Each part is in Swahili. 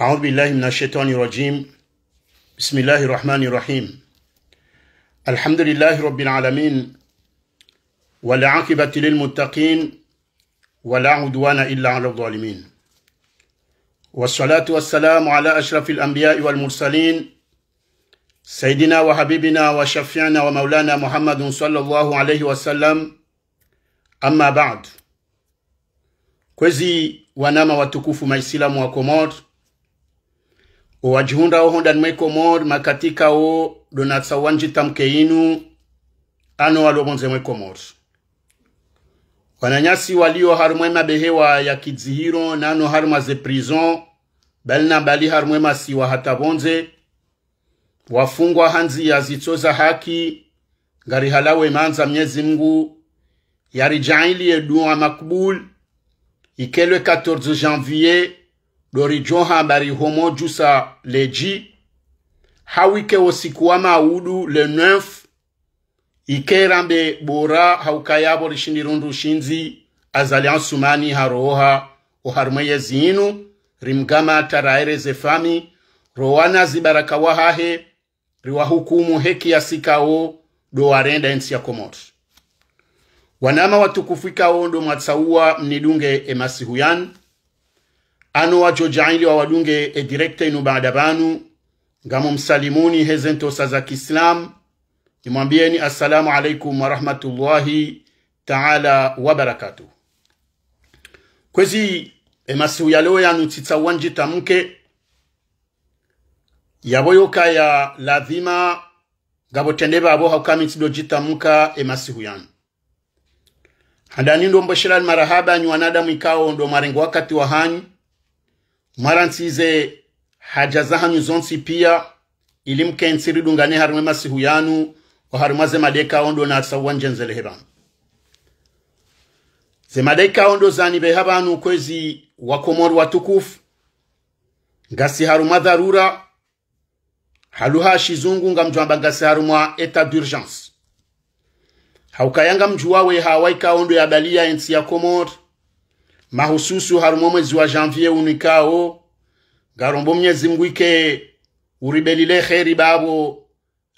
أعوذ بالله من الشيطان الرجيم بسم الله الرحمن الرحيم الحمد لله رب العالمين ولا عاقبة للمتقين ولا عدوان إلا على الظالمين والصلاة والسلام على أشرف الأنبياء والمرسلين سيدنا وحبيبنا وشفيعنا ومولانا محمد صلى الله عليه وسلم أما بعد كوزي ونما وتكوف ما يسلم Komoro o owajihunda o dan mwe komor makatika o lo na tsawanji tamke inu ano bonze mwe komor wananyasi walio harmwe mabehewa ya kidzihiro nano harma ze prison bali na bali harumwema siwa hatabonze wafungwa hanzi ya zitsoza haki ngari halawe manza mnyezi mngu yarijaili ye dua makbul ikelwe 14 janvier 2023 ɗorijon joha bari homo jusa le hawike hawi ke wo le 9 ikeran ɓe ɓora hawkayabo rishindirundu shinzi azali an sumani ha roha o zinu rimgama taraere zefami rowana zibarakawa hahe riwahukumu heki ya sikao do warenda ensi ya komor wanama watukufu ikao ɗo mwatsaua mnidunge emasihuyan anu jaili wa wadunge e direkta inu baada banu ngamo msalimuni hezento saza kislam nimwambieni assalamu alaikum warahmatullahi taala wabarakatuh kwezi emasiu yaleo yanu tsitsa wanjita mke yaboyoka ya lazima gabotende babo haukamitsidwe jitamuka emasihu yanu handani ndomboshilani marahaba anyu wanadamu ikao ndo mwarengo wakati wa hanyu mwara nsize haja zahanyu zonsi pia ilimke nsiri dungane harumwe masihu yanu oharumaze madeka ondo na nasauwa njenzele hebanu zemadeka ondo zanibe habanu kwezi wakomoru watukufu ngasi haruma dharura haluha shizungu nga mjwamba ngasi harumwa eta d'urgence haukayanga mjuwawe hawaika ondo ya dalia ensi ya komori mahususu harumwe mwezi wa janvier unikao garombo mnyezi mgwike uribelile kheri babo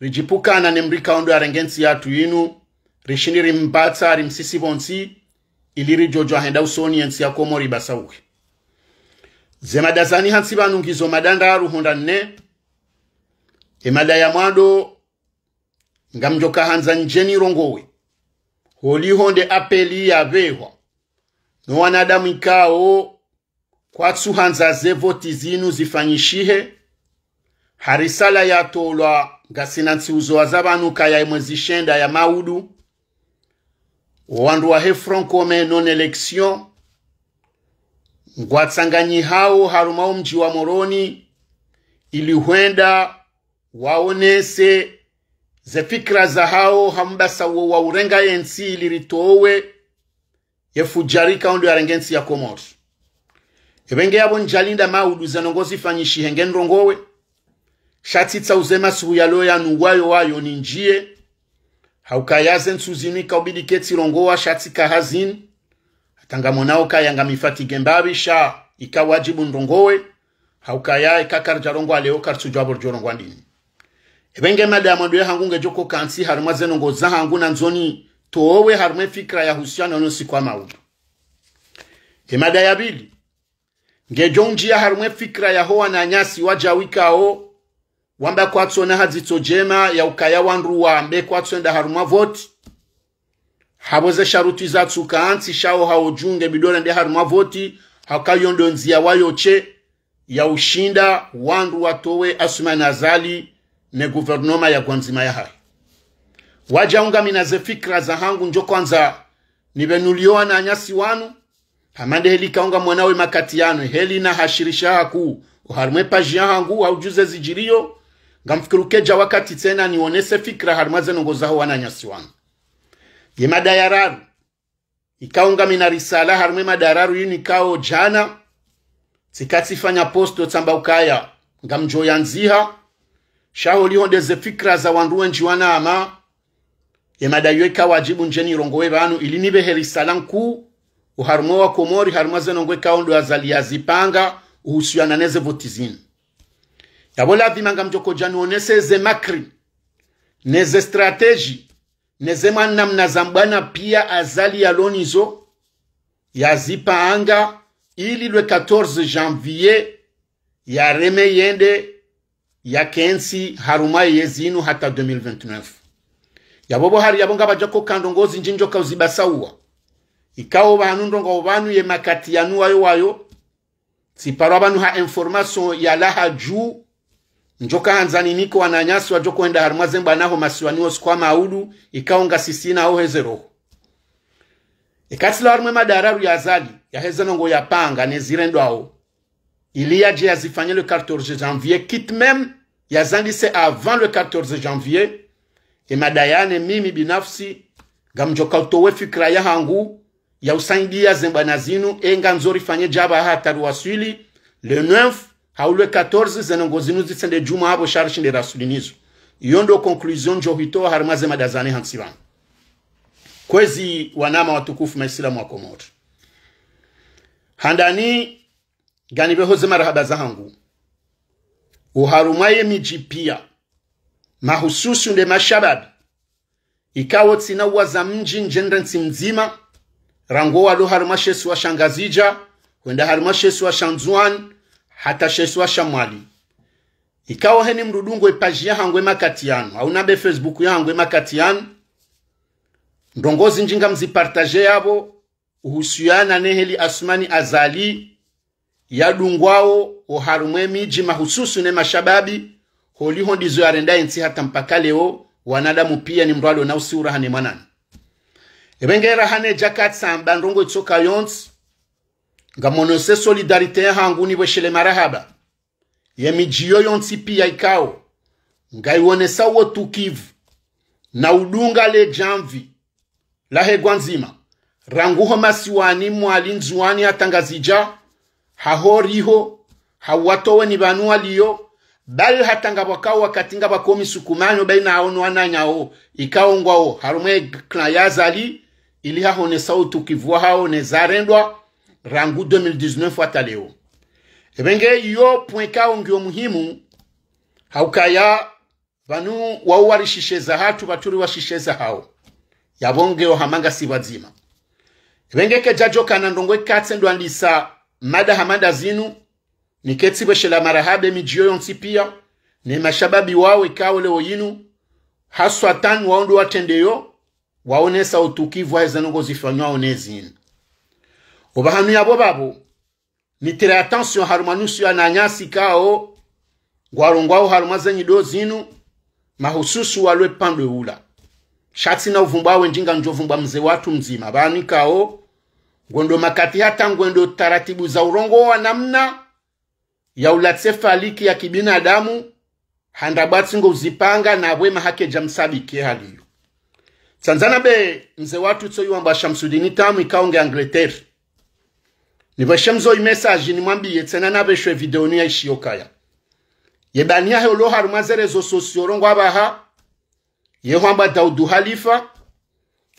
rijipukana ne ya rengensi yatu inu rishini rimbatsa rimsisi bonsi iliri jojo ahenda usoni yensi ya komori basauke zemadazani hansi banungizo madanda ruhunda nne emada ya mwado ngamjoka hanza njeni rongowe holi honde apeli ya yavehwa no wanadamu ikao kwatsuhanzaze voti zinu zifanyishihe harisala yatolwa ngasina ntsiuzo azavanuka yaimwe zishenda ya maudu wandu wahe francome non election ngwatsanganyi hao harumao mji wa moroni ili huenda waonese zefikira za hao hambasa wo wa urenga yensi iliritowe ye fu jari kaundo ya rengensi ya komor ebenge yabo njalinda mauduza nongozi fanyishi hengen rongowe shatitsa uzema suhu yalo yanu wayo wayo ni njie haukayaze nsuzini ketsi kaubidike tsirongowa shatsika hazini atangamonao kayanga mifati gembabi sha ikawajibu nrongowe haukayae haukaya ikakarjarongo aleo kartsujwaborjorongwa ndini ebenge madayamondoye hangu ngejokokansi harumwa zenongo za hangu na nzoni towe ya fikira yahusiana nonsikwa maudu emada yabili ngejo njia fikra ya yahowa na nyasi wajawikao wamba kwatsona hadzitso jema yaukayawanruwa mbe nda harumwa voti haboze sharuti zatsuka antsi shao haojunge bidora nde harumwa voti hakayondo nzia wayoche yaushinda wandu watowe asuma nazali ne guvernoma ya gwanzima ya hai wajaungamina ze fikra za hangu njo kwanza nulioa na anyasi wanu pamande heli kaunga mwanawe makati yanu heli na hashirisha haku uharumwe paji hangu aujuze zijirio ngamfikirukeja wakati tena nionese fikra harimwa zenongozaho wana anyasi wanu ye madayararu ikaunga mina risala harumwe madayararu yu nikao jana tsikatsifanya posto tsamba ukaya ngamjoya nziha shaholiho ndeze fikra za wanruwe njiwana ama emadayo eka wajibu nje nirongowe banu ili nibehera isala nkuu uharumwe wa komori harumwe zenongwe kaondo azaliyazipanga uhusiana neze votizini yabola vimanga mjoko janu nuonese ze makri neze strategi neze mwanamna za mbwana pia azali ya yalonizo yazipanga ili lwe 14 janvier reme yende ya kensi harumaye yezinu hata 2029 yabo bohari yabo nga bajja kokkanda ngoozi njinjoka uzibasawuwa ikawo banundo nga ye makati yanuwayo wayo siparo ha information ya laha juu njoka hanzaniniko wananyasi harma zemba naho masiwani wa sikwa maudu ikawo nga sisi na sisinaho hezeroho ikasilo harma madararu ya ya heze yazali yahezeno ngo yapanga nezirendo awo iliyaje yazifanye le 14 janvier kit ya zandise avant le 14 janvier emadayane mimi binafsi ngamjoka utowe fikira yahangu ya usangia zembwana zinu enga nzori fanye jaba hataru waswili le 9 haulwe 14 zenongo zinu zisende juma abo sharshi nde rasulinizo iyo ndo conclusion njohito harumaze madazane hansivan kwezi wanama watukufu maislamu wa komoro handani zema marahaba zahangu uharumaye mijipia pia mahususi unde mashababi ikawo tsinauwa za mji njenda ntsi mdzima rangowa lo shesu wa shangazija kwenda wenda shesu wa shanzuan hata shesu wa shamwali ikawo heni mrudungo epaji yahangwe au nabe facebook yahangwe makatiano ndongozi njinga mzipartaje yabo uhusuyana neheli asumani azali yadungwawo oharumwe miji mahususu ne mashababi holiho ndizo yarendaye nsi hata mpaka leo wanadamu pia ni mrwale unaosiurahane mwanani ebengerahane jakati samba ndongo itsoka yonsi nga monose solidarite yahangu nibweshele marahaba yemijiyo yonsi pia ikao ngaiwonesa wo tukivu na udunga le jamvi lahegwa nzima ranguho masiwani mwali nzuwani hatangazija hahoriho hauwatowe ni vanu aliyo bali hatanga bwakawo wakati nga sukumanyo misukumanyo baina awo niwananyawo ikawongwawo harumwe kna yazali ili hahonesa utukivua haone zarendwa rangu 2019 hata leo ebenge iyo pwekao ngio muhimu haukaya vanu wauwarishisheza hatu vaturi washisheza hao yavongeo hamanga si vazima evenge kejajo kana ndongwe katse ndwandisa mada hamada zinu shela marahabe mijiyo yontsipiya ne mashababi wawo ikawo lewo yinu haswa tani waondu watendeyo waonesa utukivu aezanongozifanywawo nezinu obahanu yabo babo nitira attention harumwa nusu nanyasi kawo ngwarongwawo harumwa zenyido zinu mahususu walwe pandwe ula shati na uvumbwa awe njinga njovumbwa mze watu mzima bahanikao gwendo makati hata ngwendo taratibu za urongo wa namna ya yaulatsefaliki ya kibinadamu ngo handabwatsi ngozipanga nabwe mahakeja msabiki haliyo tsanzana be mze watu tso yuwambwa shamsudini tamu ikaonge angleterre nivweshe mzo imesaji na tsena video ni ya yebania he yebaniahe olohari mwa zerezo sosiyoro ngwabaha yehoambwa daudu halifa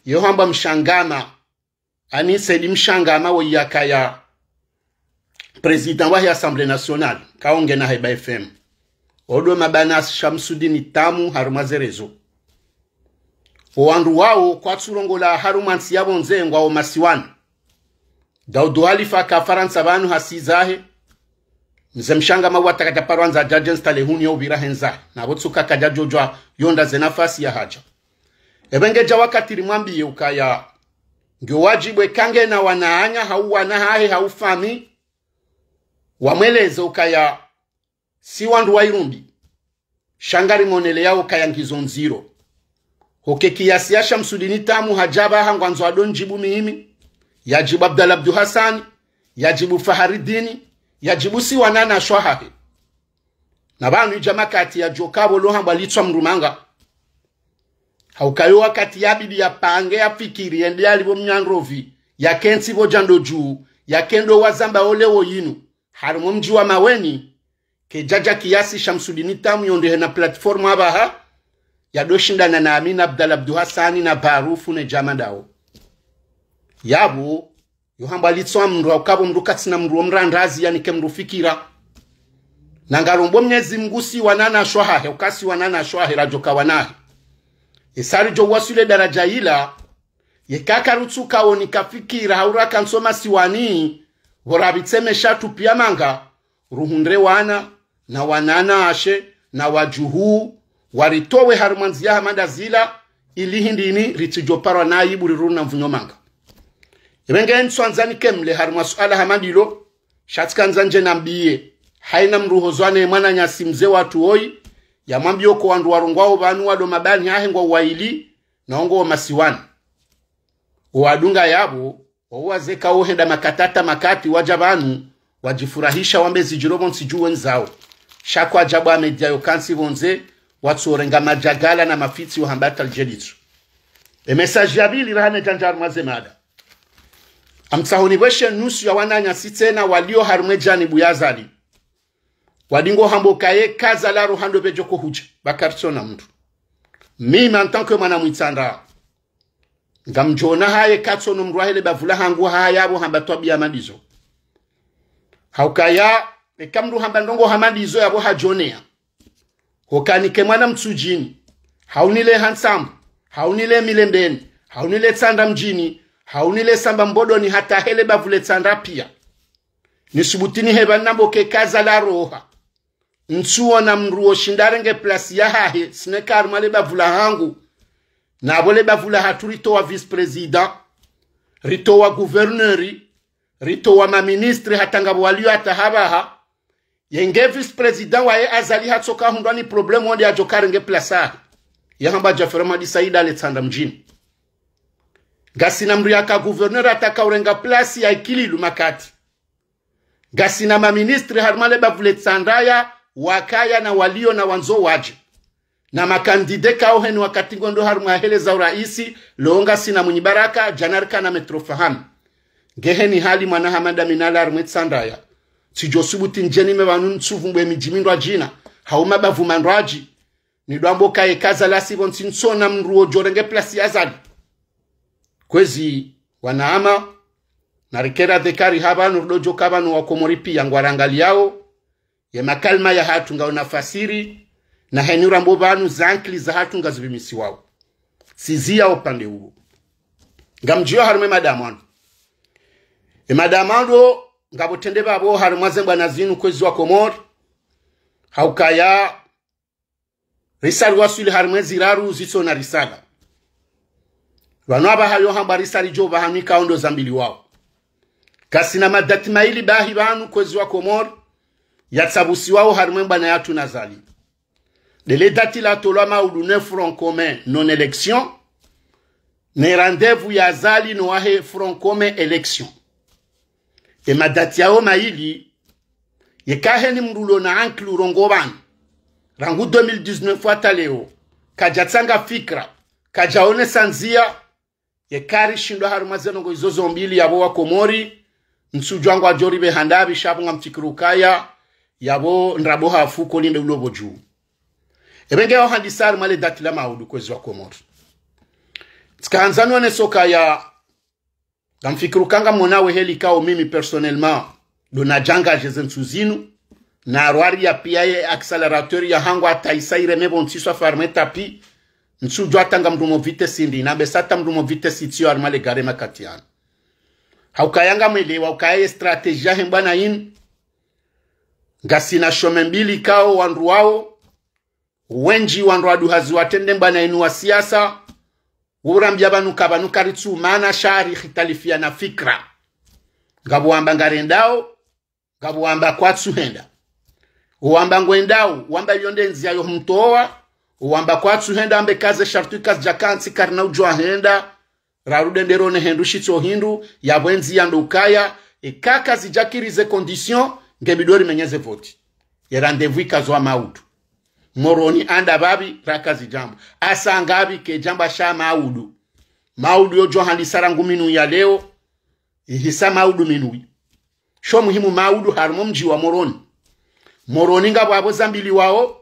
yehoambwa mshangama ani sedi mshangama woiyakaya président wa assemblée nationale kaonge na heba fm odwe mabana shamsudini tamu haruma zerezo owandu wawo kwatsulongola harumansi yabo nzengwa o masiwani daudu halifa kafaransa banu hasizahe nze mshanga mawa takataparwanza judges talehuni ovirahenza nabo tsuka kajajojwa yonda zenafasi ya haja ebengeja wakatiri mwambiye ukaya ngyo wajibwe kange na wanaanya hauwanahahe haufami wamweleze ukaya siwandu wairumbi shangari monele yao kaya ngizo nziro hoke kiasi yasha msudini tamu hajaba hangwanzo adon jibu miimi yajibu abdal abdu hasani yajibu faharidini yajibu wanana shwahahe na banu jama kati ya jokabo lohambwa litswa mrumanga haukayo wakati yabidi ya fikiri endi yalivo mnyanrovi kensi vojando juu kendo wazamba olewo yinu harumu mji wa maweni kejaja kiasi shamsudini tamu yondehe na platformu abaha yadoshindana na amina abdal abduhasani na barufu ne jamadao yabu yohamba litswa mndu akabo mndu katsina mndu omrandazi yanike mndu fikira nangalombo mnyezi mngusi wanana shwahahe ukasi wanana shwahe rajoka wanahe esari wasule daraja ila kafikira haura kansoma siwanii horavitsemeshatu tupia manga ruhundre wana na wanana ashe na wajuhuu waritowe ya hamanda zila ilihindini ritijoparwa nayibu na mvunyo manga ivengeenswanzani kemle harumwa suala hamandilo shatikanza nje nambiye haina mruhozwane mwana nyasi mzee watu oi ya yamwambioko wandu warungwao vanu wado mabani ahengwa uwaili na ongo wa masiwani uwadunga yabo wowazeka wohenda makatata makati waja vanhu wajifurahisha wambezijiro vonsi juu wenzao shako ajabu amediayo kansi vonze watsorenga majagala na mafitsi ohambata lijeditso emesaji yavili rahane janjaru mwazemada amtsahoni vweshe nusu ya wananya tsena walio harumwe jani buyazali walingo hambokaye kaza laro hando vejokohuja vakaritso na mndu mimi en tant que mwana mwitsandao nga mjona haye katso no mrwahile bavula hangu hayabo hamba twabi amadizo haukaya ekamru hamba ndongo hamadizo yabo hajonea hokanike mwana mtsujini haunile hansam haunile milembeni haunile tsanda mjini haunile samba mbodoni hata hele bavule tsanda pia nisubutini heba hevanamboke kaza la roha ntsuo na mruo shindarenge plasi ya yahahe sinekarumale bavula hangu nabo vula hatu ritowa vice president ritowa guverneri ritowa maministre hatangabo walio atahabaha yenge vice president waye azali hatsoka hundwa ni problem wonde ajokarenge plasaha yahamba jaferema disaida aletsanda mjini gasina mri aka guverneri atakaurenga plasi ya ikililu makati gasina maministri harumale bavuletsandaya wakaya na walio na wanzo waje na makandide kao kaoheni wakati ngondo hari za uraisi longa sina munyibaraka janarka na metrofaham ngeheni hali mwana hamanda minala arumwetsandaya sijosubuti njenime vanu ntsuvumbwe mijimindwa jina hauma bavu bavumandwaji nidwambo kaye kaza lasivo nsintsona mruo jorenge plasi azali kwezi wanaama narikera dhekari havanu rudojo kavanu wakomori pia ngwarangaliao yemakalma ya hatu ngao ngaonafasiri na henura mbo nahenyurambo bantu zankiriza hatungaza imisi wawe sizia upande huo ngamjio harume madamu anu e wanu emadamu nga botende babo harumwaze na zinu kwezi wa komori haukaya risari wasuli harumwe ziraru zito na risala wanu ava hayo hamba risali jo vahamika ondo zambili wawo wao kasina madatimaili bahi vanu kwezi wa komori yatsabusi wawo harumwe mbwana yatu na zalimi de l'edati la ou ulune front commun non élection ne rendez-vous ya zali noahe front commun élection e madati yao maili yekaheni mrulo na anklu rongoban, rangu 2019 hata leo kajatsanga fikra kajaone sanzia ye yekari shindwa harumazenongo izo zombili yabo wa komori nsujwangwa jori behandabi kaya, ya bo nraboha hafu linde ulobo juu ebenge aho handi sari male datila maudu kwezi wa komoro tsikaanza none soka ya kanga monawe heli kao mimi personnellement na janga jezensu zinu na arwari ya pia ye accelerateur ya hango ataisa ireme bontsiswa farme tapi nsu jwa ntsujo atanga mndumo vitesi ndi nabesata mndumo vitesi tsiyo armale gare makatiana haukayanga mwelewa ye strategia hembwana inu gasina shome mbili kao wandu wao wenji wandu hazi watende mbwana inu wa siasa urambya vanuka vanuka mana shari khitalifia na fikra ngavuwamba ngarendao ngavuwamba kwatsuhenda uwamba ngwendao uwamba iyonde nzi yayo humtoa uwamba kwatsuhenda ambe kaze shartu ikazi jakansi karina ujwahenda rarudenderone hendu shitso hindu ya yavwenzi yando ukaya ikakazi e jakirize condition ngemidori menyeze voti yerandevui ikazwa mautu moroni anda babi rakazi jambo asangabi ke jamba sha maudu maudu yo johani sarangu minu ya leo ihisa maudu minui sho muhimu maudu harumu mji wa moroni moroni ngabo abo zambili wao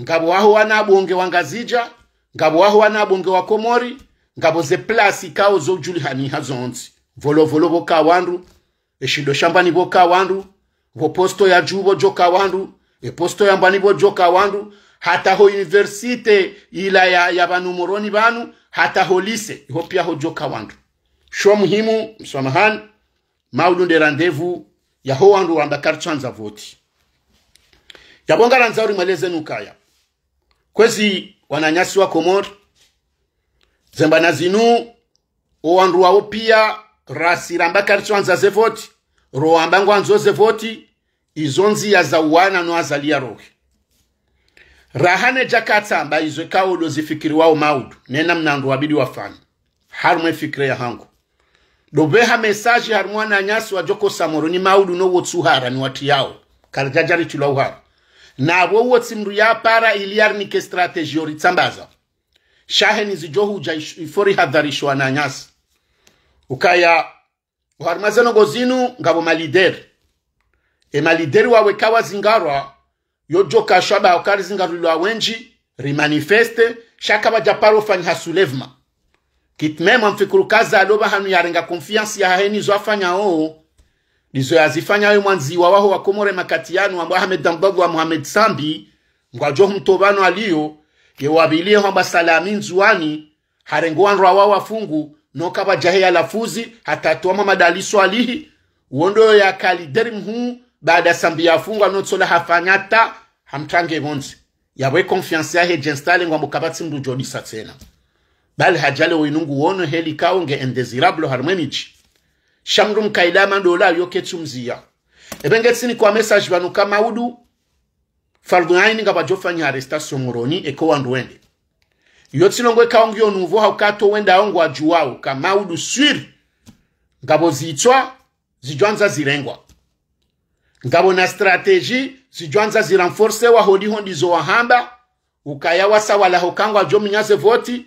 ngabo waho wana wanabonge wangazija ngabo waho wana bonge wa komori ngabo ze plasi kao hazonzi volo volo boka wandu eshindo shambani boka wandu vo posto ya jubo joka wandu e posto ya mbani bo joka wandu hata ho universite ila ya, ya moroni banu hata ho lise iho pia ho joka wangu shwa muhimu msamahan maulunde randevu ho wandu wandakari karchanza voti yabonga ranza uri maleze nukaya kwezi wananyasi wa komor zemba na zinu owandu wawo pia karchanza ze voti ro ambangwa nzo ze voti izonzi ya zawana no azalia rohe rahane jakatsamba izwe kaulo zifikiriwao maudu nena mnandu wabidi wafani harumwe fikire yahangu dobeha mesaji harumwana anyasi wajoko samoro ni maudu nowotsuhara ni watiyao karjajaritulwa uhara nabo wotsimru yapara iliarnike strateji yoritsambaza shahe nizijohuja ifori hadharishwa na anyasi ukaya uharumazenogo zinu ngabo malideri emalideri wawe kawazingarwa yo joka shaba okari zingalulwa wenji rimanifeste shaka ba japaro baja parofanyi hasulevema kitumemwa mfikurukazi aloba hanu yarenga konfiansi ya heni zo afanya oo nizo yazifanya mwanzi wa waho wakomore makati yanu ambwa Ahmed Dambogo wa Mohamed Sambi ngwa jo mtobano aliyo ye wabilie hamba salami nzuani harengo rawa wa wafungu noka bajahe ya lafuzi hatatuama madaliso alihi uondoyo ya kalideri mhuu baada ya sambi yafungwa notsola hafanyata hamtange vonzi yawe konfiansi yahe jenstale ngwa mukapatsi mndu jodi tsena bali hajale winungu wono heli kawo nge endesirablo harimwe michi shamndu mkaidama ndola aliyoketsu mziya ebengetsini kwa message vanu kamaudu fardu aini nga bajofa vajofanya arrestation ngoroni eko wandu wende iyo tsilongo ekawo ngiyo nuvo haukato wenda awo ngwajuwawo kamaudu swiri ngavo zitswa zijwanza zirengwa ngabo nkabona sitarateji zijwanza ziranforse wahoriho ndizo wahamba ukayawasawalaho hokangwa jo minyaze voti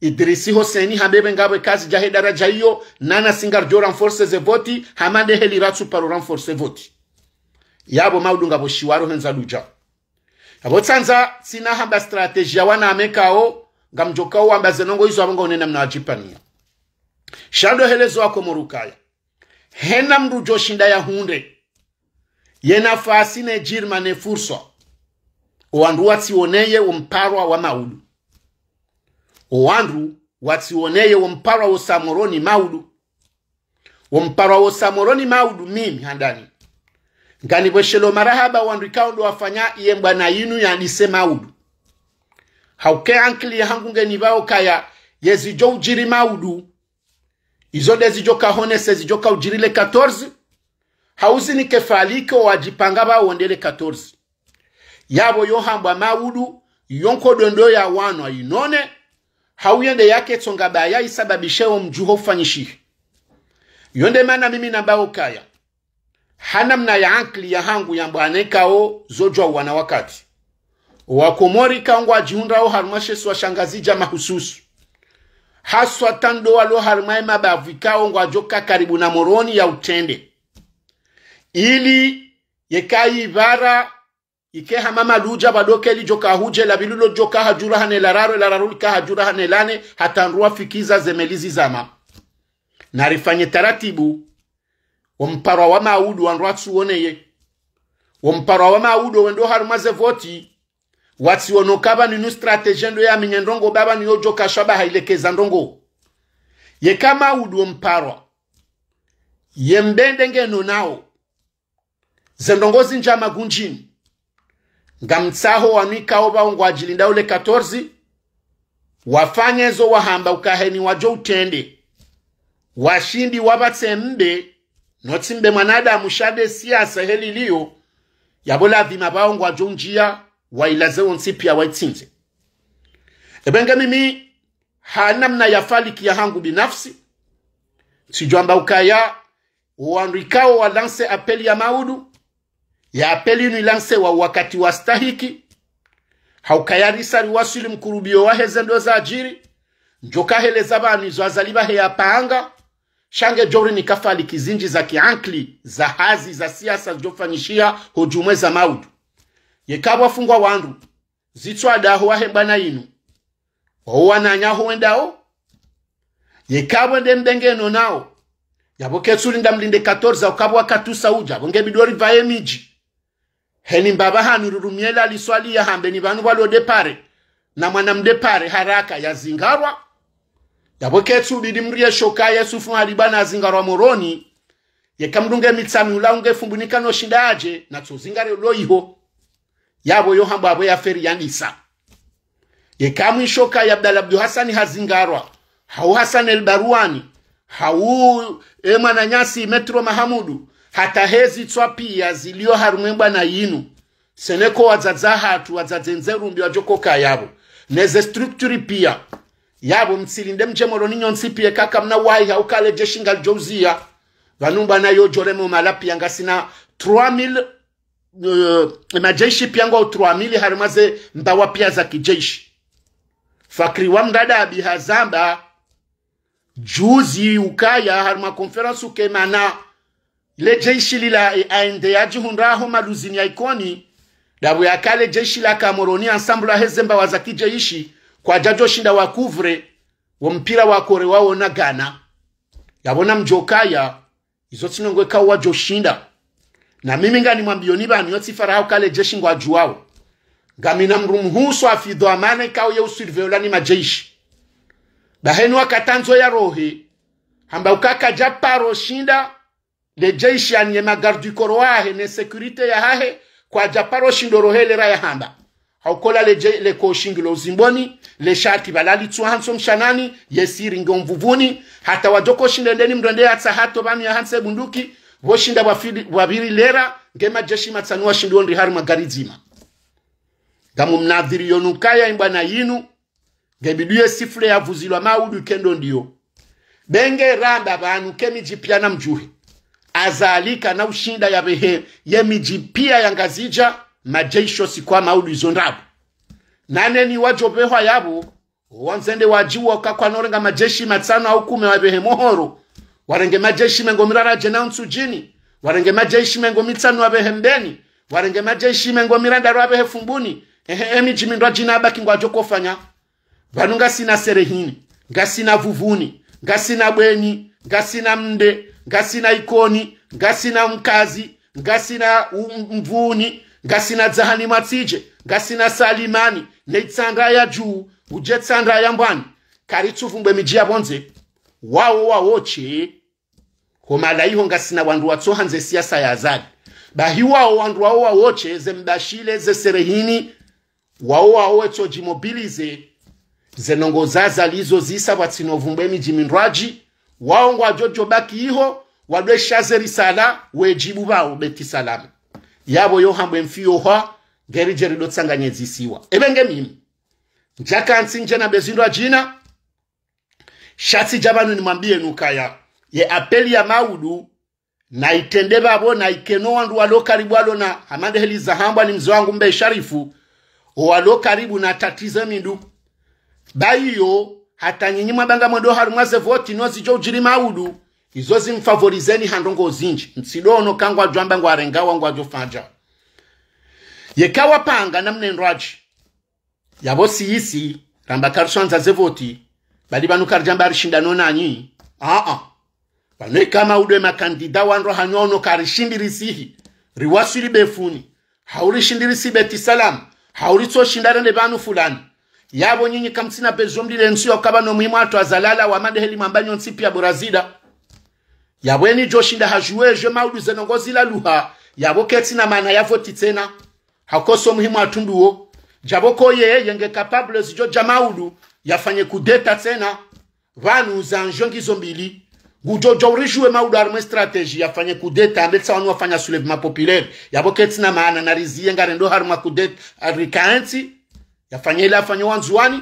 idirisi hoseni hambebe ngabo kazi jahe daraja hiyo nana singar jo ramforse ze voti hamande heli ratu paro ramforse voti yabo maudu ngabo shiwaro henza luja abo tsanza sina hamba strategi ya wana amekao ngamjokao wamba zenongo izo wabonga unena mna ajipania shando helezo wako morukaya hena mrujo shinda ya hunde ye nafasine jirmane fursa owandu watsioneye omparwa wa maudu o owandu watsioneye omparwa samoroni maudu omparwa samoroni maudu mimi handani bweshelo marahaba wandu ikaundo wafanya iye mbwana yinu nise maudu hauke ankli hangu yahangu ngenivao kaya yezijo ujiri maudu izode zijo kahone sezijo kaujirile 14 hauzini kefaliko wajipanga bawondele 14 yabo yohambwa yonko dondo ya wanwa inone hauyende yake tsonga baya isababishe omjuho fanyishi yonde mana mimi nambao kaya hanamna ya ankli ya hangu o zojwa wana wakati wakomori harumashe swa shangazi jama mahususu haswa tando walo harumae mabavikao joka karibu na moroni ya utende ili yekayi ibara ike hamama luja badoke li joka huje la bilulo joka hajura hane lararo raro la raro ka hajura hane lane hatanrua fikiza zemelizi zama narifanye taratibu wamparwa wa maudu wanrua tsuone ye. wamparwa wa maudu wendo harumaze voti watsi wono kaba ninu strategie ndo ya minyendongo baba niyo joka shaba hailekeza ndongo Ye kama udu wamparwa yembende ngeno nao zendongozi njama gunjini ngamtsaho wamikaho bahungu wajilinda ule 14 wafanya ezo wahamba ukaheni wajo utende washindi wabatse mbe mbe mwanadamu shade siasa heli liyo yabola vima bahungu wajo njia wailazewo ntsipya waitsinze ebenge mimi hana mna yafaliki ya hangu binafsi sijwamba ukaya uwanrikao walanse apeli ya maudu ya apeli ni lance wa wakati wa stahiki haukayari sari wasili mkurubio waheze ndo za ajiri njoka hele njokaheleza banu izo azalibahe ya pahanga shange jori ni kafali kizinji za kiankli za hazi za siasa jofanyishia hujumwe za maudu yekabwa fungwa wandu zitswadaho wahe bwana inu wouwananyaho wendao yekabwa nde mbengeno nao yabo yaboketsulinda mlinde 14 ukabwa katusa uja bonge bidori vaye miji heni mbaba hanururumiela liswali ya hambe ni vanu valode pare na mwana mdepare haraka yazingarwa yavoketsubili mrie shoka yesufu halibana azingarwa moroni yekamdunge mitsami unge fumbunika no noshinda aje na iho natsozingare loiho yavo yohambo ya yaferi yanisa yekamwi shoka yabdal abdu hasani hazingarwa hau hasan el baruani hau e nyasi metro mahamudu hata hezi hatahezi pia ziliyo harumwengwa na yinu seneko wadzadza hatu wadzadze nzerumbi wajokoka yabo neze structure pia yabo mtsilinde mchemoro ninyo nsipie kaka mna wai ukale jeshinga jozia vanumba nayo joremo malapi anga sina 3000 uh, majeshi piangwa 3000 harumaze mbawa pia za kijeshi fakri wa mdadabi hazamba juzi ukaya harima conference ukemana ile jeshi lila aendeyaji hunraho maluzini ya ikoni dabu ya kale jeshi la kamoroni la hezemba jeshi kwa jajo shinda wa kuvre wa mpira wa kore wao na Ghana yabona mjokaya izo tsinongwe kawo wajoshinda na mimi ngani mwambio ni bani yotsifarao kale jeshi ngwajuao ngamina mrumhuso afidho amane kawo yeusurveola ni majeshi bahenu akatanzo ya rohe hamba ukaka japaro shinda nde jeshi anye na gardukoro wahe ne sekurite ya hahe kwaja paroshindwa rohelera yahamba haukola le, le lo zimboni le shati balalitsu hanso mshanani yesi ringo mvuvuni hata wajoko wajokoshinda mrende tsahato hato ya hanse bunduki shinda wabiri lera ngemajeshi matsanu washindiwo ndi hari magari dzima gamu mnadhiri yonukaya imba na yinu sifle ya yavuzilwa maudu kendo ndiyo benge ramba kemi jipiana mjuhi azalika na ushinda ya naushinda ye yemiji pia yangazija majeisho sikwama ulizondabo naneni wajobehwa yabo wanzende wajiwa norenga majeshi matsano wa wabehe mohoro warenge majeshi mengo jena unsu jini warenge majeshi mengo mitsano wabehe mbeni warenge majeshi mengo wa wabehe fumbuni ehe emiji mindwa jina abaki ngwajokofanya vanu ngasina serehini ngasina vuvuni ngasina bweni ngasina mnde nga sina ikoni nga sina mkazi nga sina um, mvuni nga sina dzahani matsije nga sina salimani neitsandra ya juu uje tsandra ya mbwani kari tsuvumbwe miji yavonze wawo wawoche homalaiho nga sina wandu watsohanze siasa ya azadi bahi wawo wandu wawo wawoche zembashile zeserehini wawo wawo wetsojimobilize zenongo zazalizo zisa vatsinovumba emiji mindwaji waongo ajojo baki iho wadweshaze sala wejibu bawo beti salama yabo yo hambwe mfiyo hwa geri jeri tsanganye zisiwa ebenge mimi njakansi nje na bezindwa jina shati jabanu ni nimwambie nukaya ye apeli ya maudu na itende babo na ikeno wandu walo karibu walo na hamande heli za hambwa ni mzee wangu mbe sharifu walo karibu na tatizo mindu bayo hata nyinyi mwabanga mwedo hari mwaze voti nozi jo ujiri maudu izo zimfavorizeni handongo zinji msidono kangwa jwamba ngwarenga wangu ajofanja yekawa panga na namnenrwaji yavo siisi ramba ze voti bali vanu karijamba arishindano nanyi aa vanoika maudo emakandida wanro hanyono karishindirisihi riwaswili befuni haurishindiri sibeti salam hauritso shindarane vanu fulani yabo nyinyi kamtsina kamsina pezumdile nsiyo kaba nomwimu atu azalala wamadeheli mambanyo nsipi ya borazida yabweni joshinda hajuweje mauduze nongozila luha yabo ketsina mana yavo tsena hakoso omwimu atunduwo jaboko koye yenge kapable zijo jamaudu yafanye kudeta tsena vanu za njongizo mbili ngujojo urishuwe maudu arimwe strategi yafanye kudeta ambetsa wanu wafanya soulevement populaire yabo ketsina mana nariziye rendo harimwa kudeta rikaensi yafanya yafanyira afanywa wanzuwani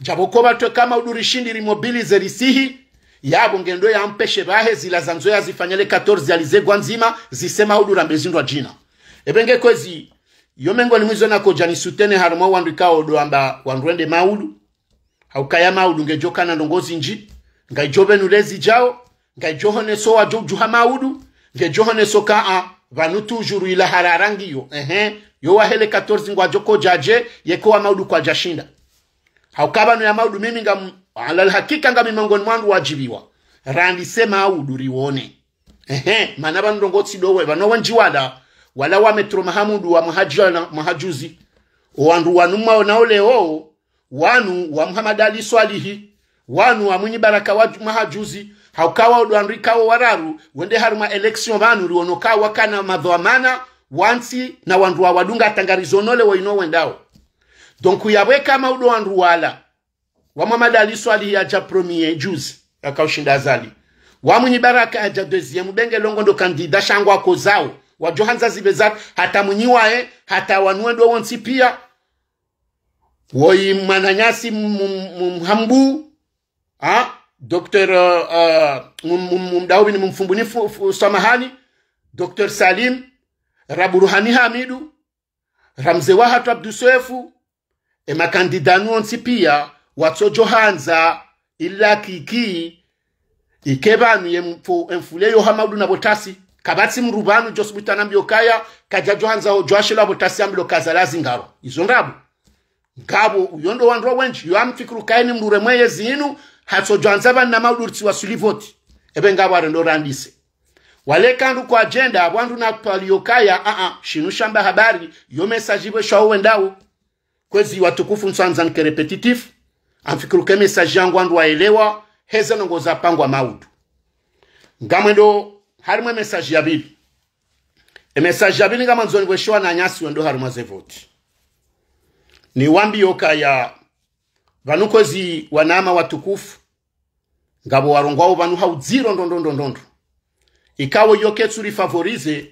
japokuba twe kama udurishindi rimobili risihi yabo ngendo yampeshe bahe zila zanzo yazifanyele 14 alizegwa nzima zisema udura mbezindwa jina ebenge kwezi yomengo limwizo nako janisutene harmo wandika odo amba wandwende maudu haukaya maudu ngejoka na ndongozi nji ngai jobe nulezi jao ngai so wa jojuha maudu ngai so kaa vanu tujuru ila hararangiyo ehe yo hele 14 ngwa joko jaje yeko wa maudu kwa jashinda no ya maudu mimi ngam alal hakika ngam mimangoni mwangu wajibiwa sema audu riwone ehe mana vanu rongotsi dowe vanowe njiwala wala wametro mahamudu wa muhajana muhajuzi wandu wanuma onaoleo wanu wa muhamad ali swalihi wanu wa munyi baraka wa mahajuzi haukawa udwanrikawo wararu wende haruma election vanu rionoka wakana madhoamana wansi na wandu awadunga atangarizonole waino wendawo donc yabwe kama udo wandu wala wamwamadi aliso aliyaja premier juzi akaushinda azali wamwinyi baraka aja deuxième benge longo ndo kandida shangwa ako zao wajohanza zibe zatu hata mwinyiwaye eh, hata wanue ndo wonsi pia woi mwananyasi mhambu ha? Ah, Dr. uh, uh, Mdawini Mfumbunifu Samahani, Dr. Salim Raburuhani Hamidu, Ramze Wahat Abdusefu, e makandida nonsi pia watsojohanza illa kiki ikebanu yemfu yo hamaudu na botasi kabatsi mrubanu josubitana mbyokaya kaja johanza joashela botasi ambilo kazalazi ngaro izo ngabo ngabo uyondo wandro wenji yamfikirukaini mrure mweye zinu hatsodzwanza vanna maudutsi wasulivoti ndo randise wale kandu ku agenda avandu na paliyokaya aa shinu shamba habari yo mesajivwe shauwe ndawu kwezi watukufu nswanza nke repetitif amfikiruke mesaji yangu andu waelewa heze nongoza pangwa maudu ngamwe ndo harimwe mesaji ya e yavili emesaji yavili ngamwe nzoni weshiwa na nyasi wendo harimwe zevoti ni wambi yoka ya vanu kwezi wanama watukufu ngabo warongwawo vanu hauziro ndondondondondo ikawo yoketsu lifavorize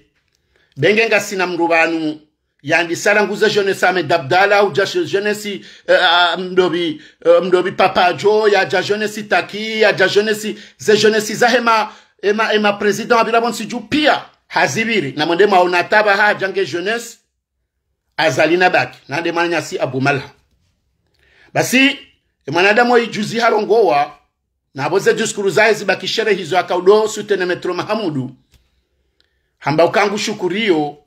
benge ngasina mndu vanu yandisalanguze jeunesse amed abdala au ja jeunesse uh, eh, ah, ah, mdovi uh, eh, mdovi papajo ya ja taki ya ja ze ze za hema ema ema president abira siju pia hazibiri na mwende maona taba ha jange jeunesse azalina baki na demanya si abumalha basi mwanadamu ijuzi halongowa na naboze jusukuru zaye zibakishere hizo akaudo sutene metro mahamudu hamba ukangu shukuriyo shukurio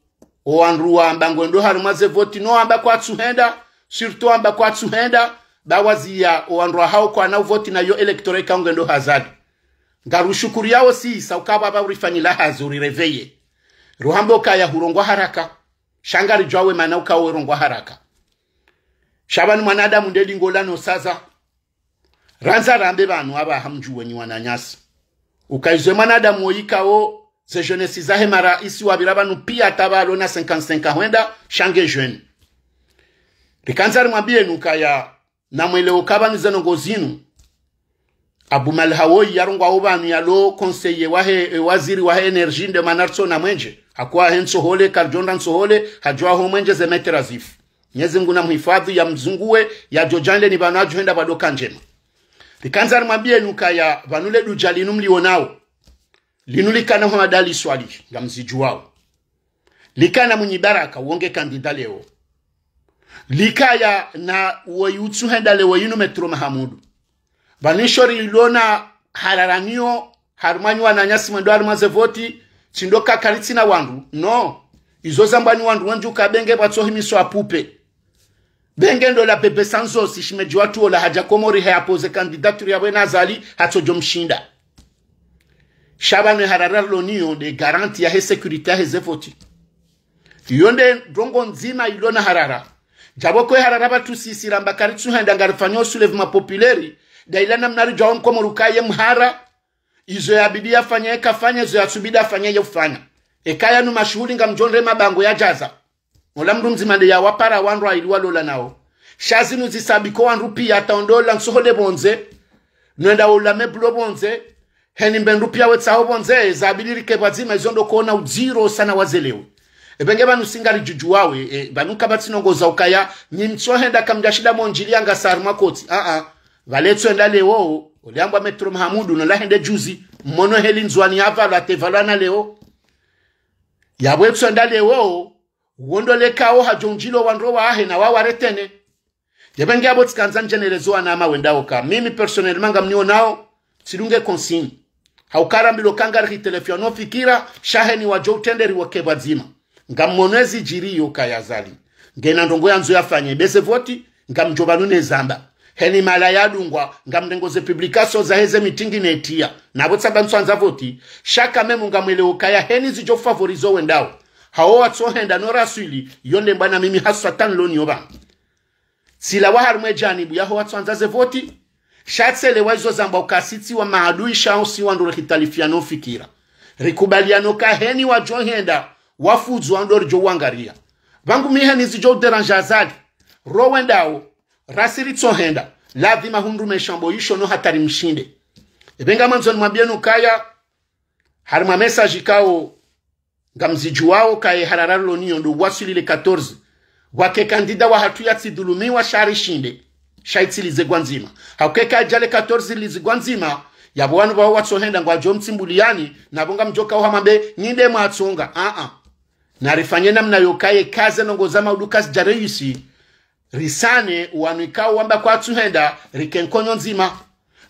owanrua amba ngondo harimwaze voti no amba kwa tsuhenda shirto amba kwa kwatsuhenda bawaziya owanrua hao kwa kwana voti yo elektore kangu ngaru shukuri yao si yawo ukaba ba urifanyila hazi urireveye ruhambo kaya hurongwa haraka shangari jwawe mana rongwa haraka shabani mwanadamu ndelingo lanosaza ranza rambe ranzarambe bantu abahamjuwe nyiwananyasa ukaizwe mwanadamu oyikawo ze jeunesse zahemara isi wabira bantu pia atabalo na 55 ahwenda shange jeune rikanza rimwambiye nukaya namweleo kabanu zenongo zinu abumal hawoyi yarongwawo bantu yalo konseye wahe e, waziri wahe enerji nde manarso na mwenje hakwahe nsohole karjonda nsohole hajwaho mwenje zemeterazifu nyezi mngu namhifadhi ya mzunguwe ya jojanle ni banajuhenda badoka njema likanza limwambie nukaya vanule duja linu mlionao linu likanaho madali swali nga mzijuwao likana munyi baraka uonge kandida leo likaya na woyutsuhenda lewo yinu metro mahamudu vanishori lilona hararanio harumwanyi wananyasi mwendo harumaze voti chindo kakalitsina wandu no izo zambwani wandu wenji ukabenge vatsohimiswa apupe bengendo la pepesa nzosi shimeji watu ola hajakomori hayapoze kandidaturi yabwe nazali hatsojomshinda shabano hararalo niyo de garanti ya yahe sekurite yahe zefoti yonde drongo nzima ilona harara jaboko harara batusisira mbakari tsuhenda ngarifanya osulevuma populeri dailana mnari jawo mkomorukaye mhara izo ya yabidi yafanya ekafanya izo ya yatsubidi afanye yefanya ekayanu mashuhuli ngamjonre mabango ya yajaza ola mzimande ya wandu ailiwalola nawo shazinu zisambiko wandu pia ataondola nsohole bonze nwenda ulame bulo bonze heni mbendu pia wetsaho bonze zabilirike bwazima izondo kuona udziro sana wazelewe ebenge banu singari juju wawe e, banu kabatsinongoza ukaya nyimtsohenda kamja shida monjili yanga sarmakoti a a valetswenda lewo uliambwa metro mahamudu nolahende juzi mmono heli nzwani avalwa tevalwana leo yabwetswenda lewo wondolekawo hajonjilo wanro wahe na wawaretene jebenge abo tikanza njenerezo anama wendawo ka mimi manga mnio nao silunge consigne haukarambilo kangarihi telefyono fikira shaheni wajo utenderi wake vadzima ngammonwezi jiriyo kayazali ngena ndongo ya fanye bese voti nga ngamjovanune zamba heni mala yadungwa ngamndengoze publikaso za heze mitingi netia navo tsamba anza voti shaka memu nga mwele ukaya heni zijo favorizo wendawo hawo atsohenda noraswili yonde mbana mimi haswatan lonioba sila waharumwe janibu yaho atsanzaze voti shatselewa izo zamba ukasitsiwa maadui shao siwandore khitalifiano fikira rikubaliano kaheni wajohenda wafudzwa jo jowangaria vangu mihenizi jouderanja azali rowendawo rasiritsohenda lazima hundume shambo isho no hatari mshinde evenga mwanzoni mwambienu kaya harimwa mesaji kao ngam zijuwao kaye hararalo niyo ndo wasuli le 14 wake kandida wa hatu ya tsidulumiwa shari shinde shaitsi lizegwa nzima hakukeka jale 14 lizigwa nzima yabo wanu bawo watsohenda ngwa jo mtsimbuliyani nabo mjoka wa mabe nyinde mwatsunga a a narifanye namna yokaye kaze nongoza maudu kasi jareisi risane wanuikao wamba kwatsuhenda rikenkonyo nzima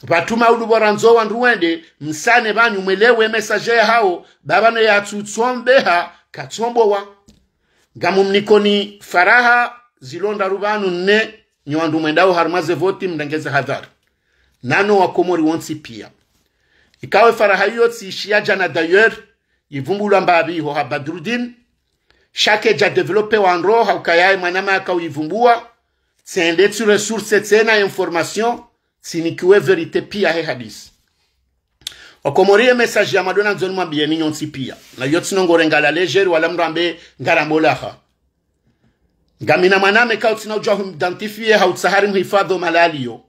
vatuma uluvoranzo vandu wende msane vanyu mwelewe mesaje yahawo bavano yatsutsombeha katsombowa mnikoni faraha zilondaru vanu nne nyiwandu mwendawo harumwaze voti mndengeze hadhari nano wakomori wonsi pia ikawe faraha iyo tsiishia jana dayer yivumbulwa mbaviho ha badrudin shake ja develope wanro haukayaye mwanama akauyivumbua tsende tsi resource tsena information sinikiwe verite pia he hadisi okomorie message ya madona nzoni ni nyonsi pia na yo tsinongore ngala legere wala mrambe ngala molaha ngamina mwaname kao ujwa humdantifie hautsahari mhifadhi malaliyo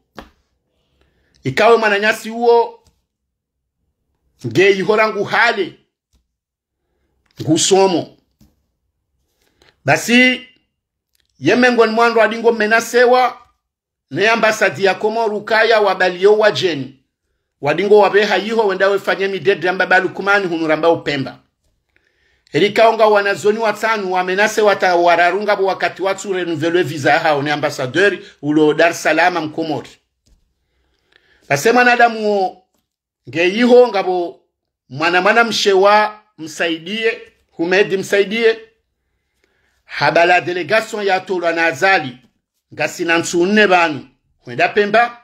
ikawe mwananyasi uo ngeihora nguhale ngusomo basi yemengoni mwandu adingo mmenasewa ne ambasadi ya komo rukaya wabaliyo jeni wadingo wabeha yiho wenda wefanye midede amba balukumani hunuramba upemba erikaonga wanazoni watanu wamenase watawararunga bo wakati watu renuvelwe visa hao ne ambasaderi ulo Dar Salama mkomori base nadamu wo ngeyiho ngabo mwanamana mshewa msaidie humedi msaidie habala delegation yatolwa na azali ngasina nsunne banu kwenda pemba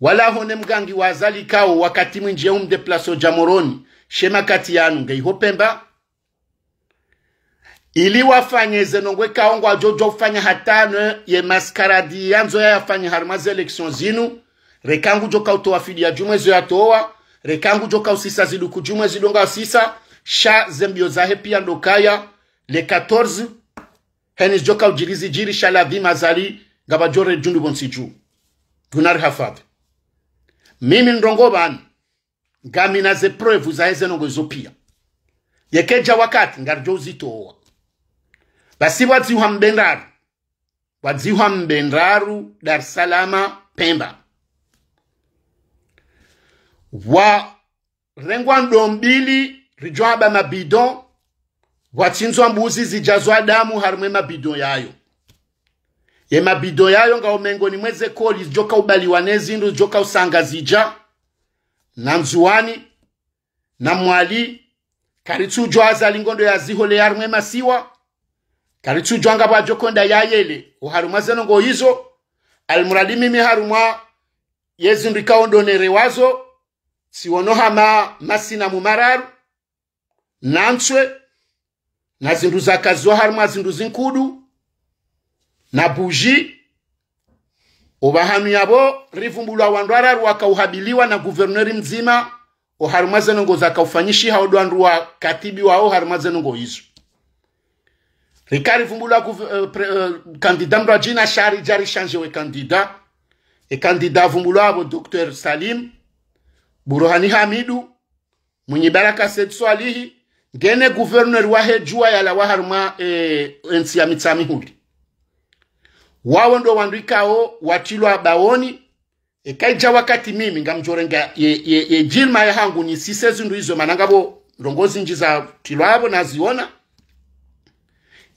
wala hone mgangi wazalikawo wakati mwinje umdeplaso jamoroni shema kati yanu ngeiho pemba ili wafanye zenongwe kaongo jojo ufanya hatano ye maskaradi yanzo ya yayafanye harima zeleksion zinu rekangu joka ya jumwe zo towa rekangu joka usisa ziduku jumwe zidonga usisa sha zembio zahe pia ndokaya le 14 henis joka ujirizi jiri shala vi mazali ngaba jore jundu bonsiju gunar hafadhi mimi ndongo bani ngami na zeprevu za ezenongo zopia yekeja wakati ngarjo owa basi wadziwa mbendaru wadziwa mbendaru dar salama pemba wa rengwa ndombili ba mabidon bwachinzwa mbuzi zijazwa damu harimwe mabido yayo ye mabido yayo ngaomengoni mweze koli zijoka ubaliwa nezindu joka usanga zija na mzuwani na mwali karitsujwa azalingondo yazihole yarimwe masiwa karitsujwa nga bwajokonda yayele uharumwa zenongo izo almuradi mimi harumwa yezindu ikaondonere wazo siwonohama masina mumararu nantswe na zindu zakaziwa harimo zindu zinkudu na buji oba yabo rivumbulwa wandu araru wakauhabiliwa na guverneri mzima oharima zenongo zakaufanyishiha odwandu wa katibi wao harima zenongo hizo rikarivumbulwa uh, eh, uh, eh, kandida mndu ajina shari jari shanje we kandida ekandida avumbulwa abo dr salim buruhani hamidu mwenye baraka setu swalihi gene guverineri wahejua yala waharuma e, ensi ya mitsami huli wawo ndo wandikawo watilwa baoni ekaija wakati mimi ngamjorenga yejilma ye, ye, yahangu nisise zindu izo manangabo ndongozi nji za tilwavo naziona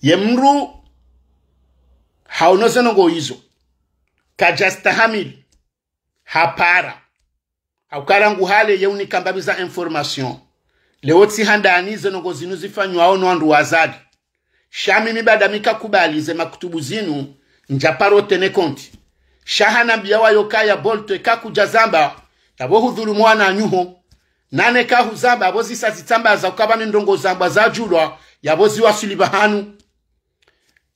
ye mru haonoze nongo izo kajastahamili hapara haukarangu hale yeunikambamiza information lewo tsihandanize nongo zinu zifanywawo noandu wazadi shami mibada mikakubalize makutubu zinu njaparo tene konti shahana mbiyawa yokaya bolto ekakuja zamba yabohudhulu mwana anyuho nane kahu zamba yabozisa zitsamba zakukavane ndongo zambwa zajulwa yaboziwasuli bahanu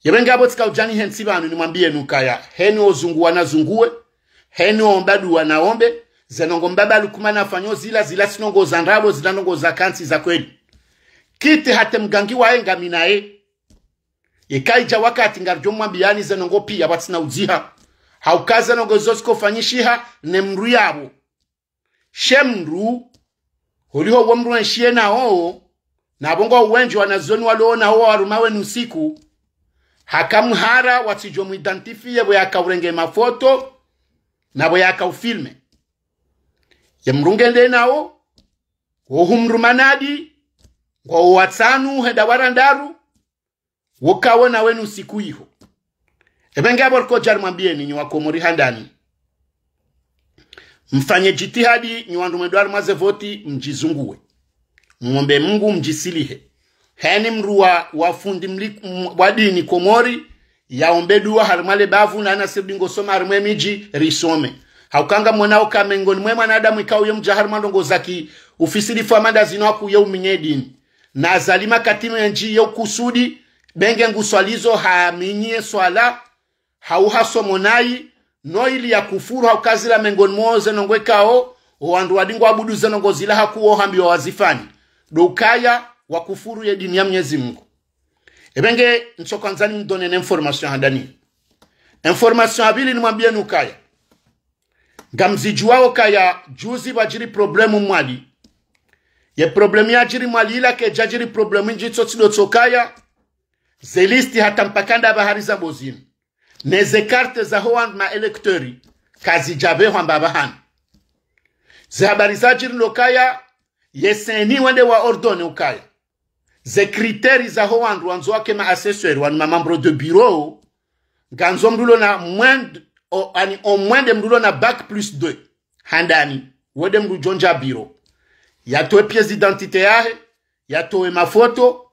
yevengabo tsikaujani hensi vanu nimwambiyenu kaya heni ozunguwa henu heni oombaduwa ombe zenongo mbaba lukumana afanyo zila zila sinongo za ndabo zila nongo za kansi za kwenu kiti hate mgangi wae ngaminae ikaija wakati ngarjo mwambiyani zenongo pia batsina uziha haukaza nongo zosiko fanyishiha ne mru yabo shemru uliho womru nshiye nao nabongo uwenji wanazoni walona ho warumawe nusiku hakamhara watijo muidentifie bwe yakawurenge mafoto na nabo yakaufilme yemrungende nawo wohumrumanadi ngo watsanu heda warandaru wokawo wenu siku iho ebengaborko jarmwambieni muri handani mfanye jitihadi nyiwandu mwedwari mwaze voti mjizungue muombe mungu mjisilihe heni mruwa wafundi wa dini komori yaombe dua harimwale bavu nana sirdingosoma harimwe miji risome haukanga mwenauka mengoni mwe mwanadamu ikauye mjahari mwandongozaki ufisirifu amanda zino akuye uminye dini na azalima zalima katime yenji yokusudi benge nguswalizo haminyie swala hauha somonai no ili ya kufuru haukazila mengoni mwoze nongwe kao wadingu nongwekao owandu zila abudu zenongozila wa wazifani wawazifani doukaya wakufuru ya dini ya mnyezi mungu ebenge nchoko anzani mdone na informasyon handani informasyon habili ni mwambia nukaya jua wao kaya juzi bajiri problemu mwali. ye problemu yajiri mwali ila ke jajiri problemu nji tsotsilo tsokaya zelisti hata mpakanda bahari za bozini neze karte za hoa ma elektori kazijabe hwamba bahani ze habari zajiri lokaya yeseni wende wa ordone ukaya ze kriteri za hoa rwanzo wake ma asesweri mamambro de bureau ganzo mdulo na mwendo yani omwe nde mndu ulo na bac plus 2 handani wede mndu jonja biro yatoe piese identite yahe yatoe mafoto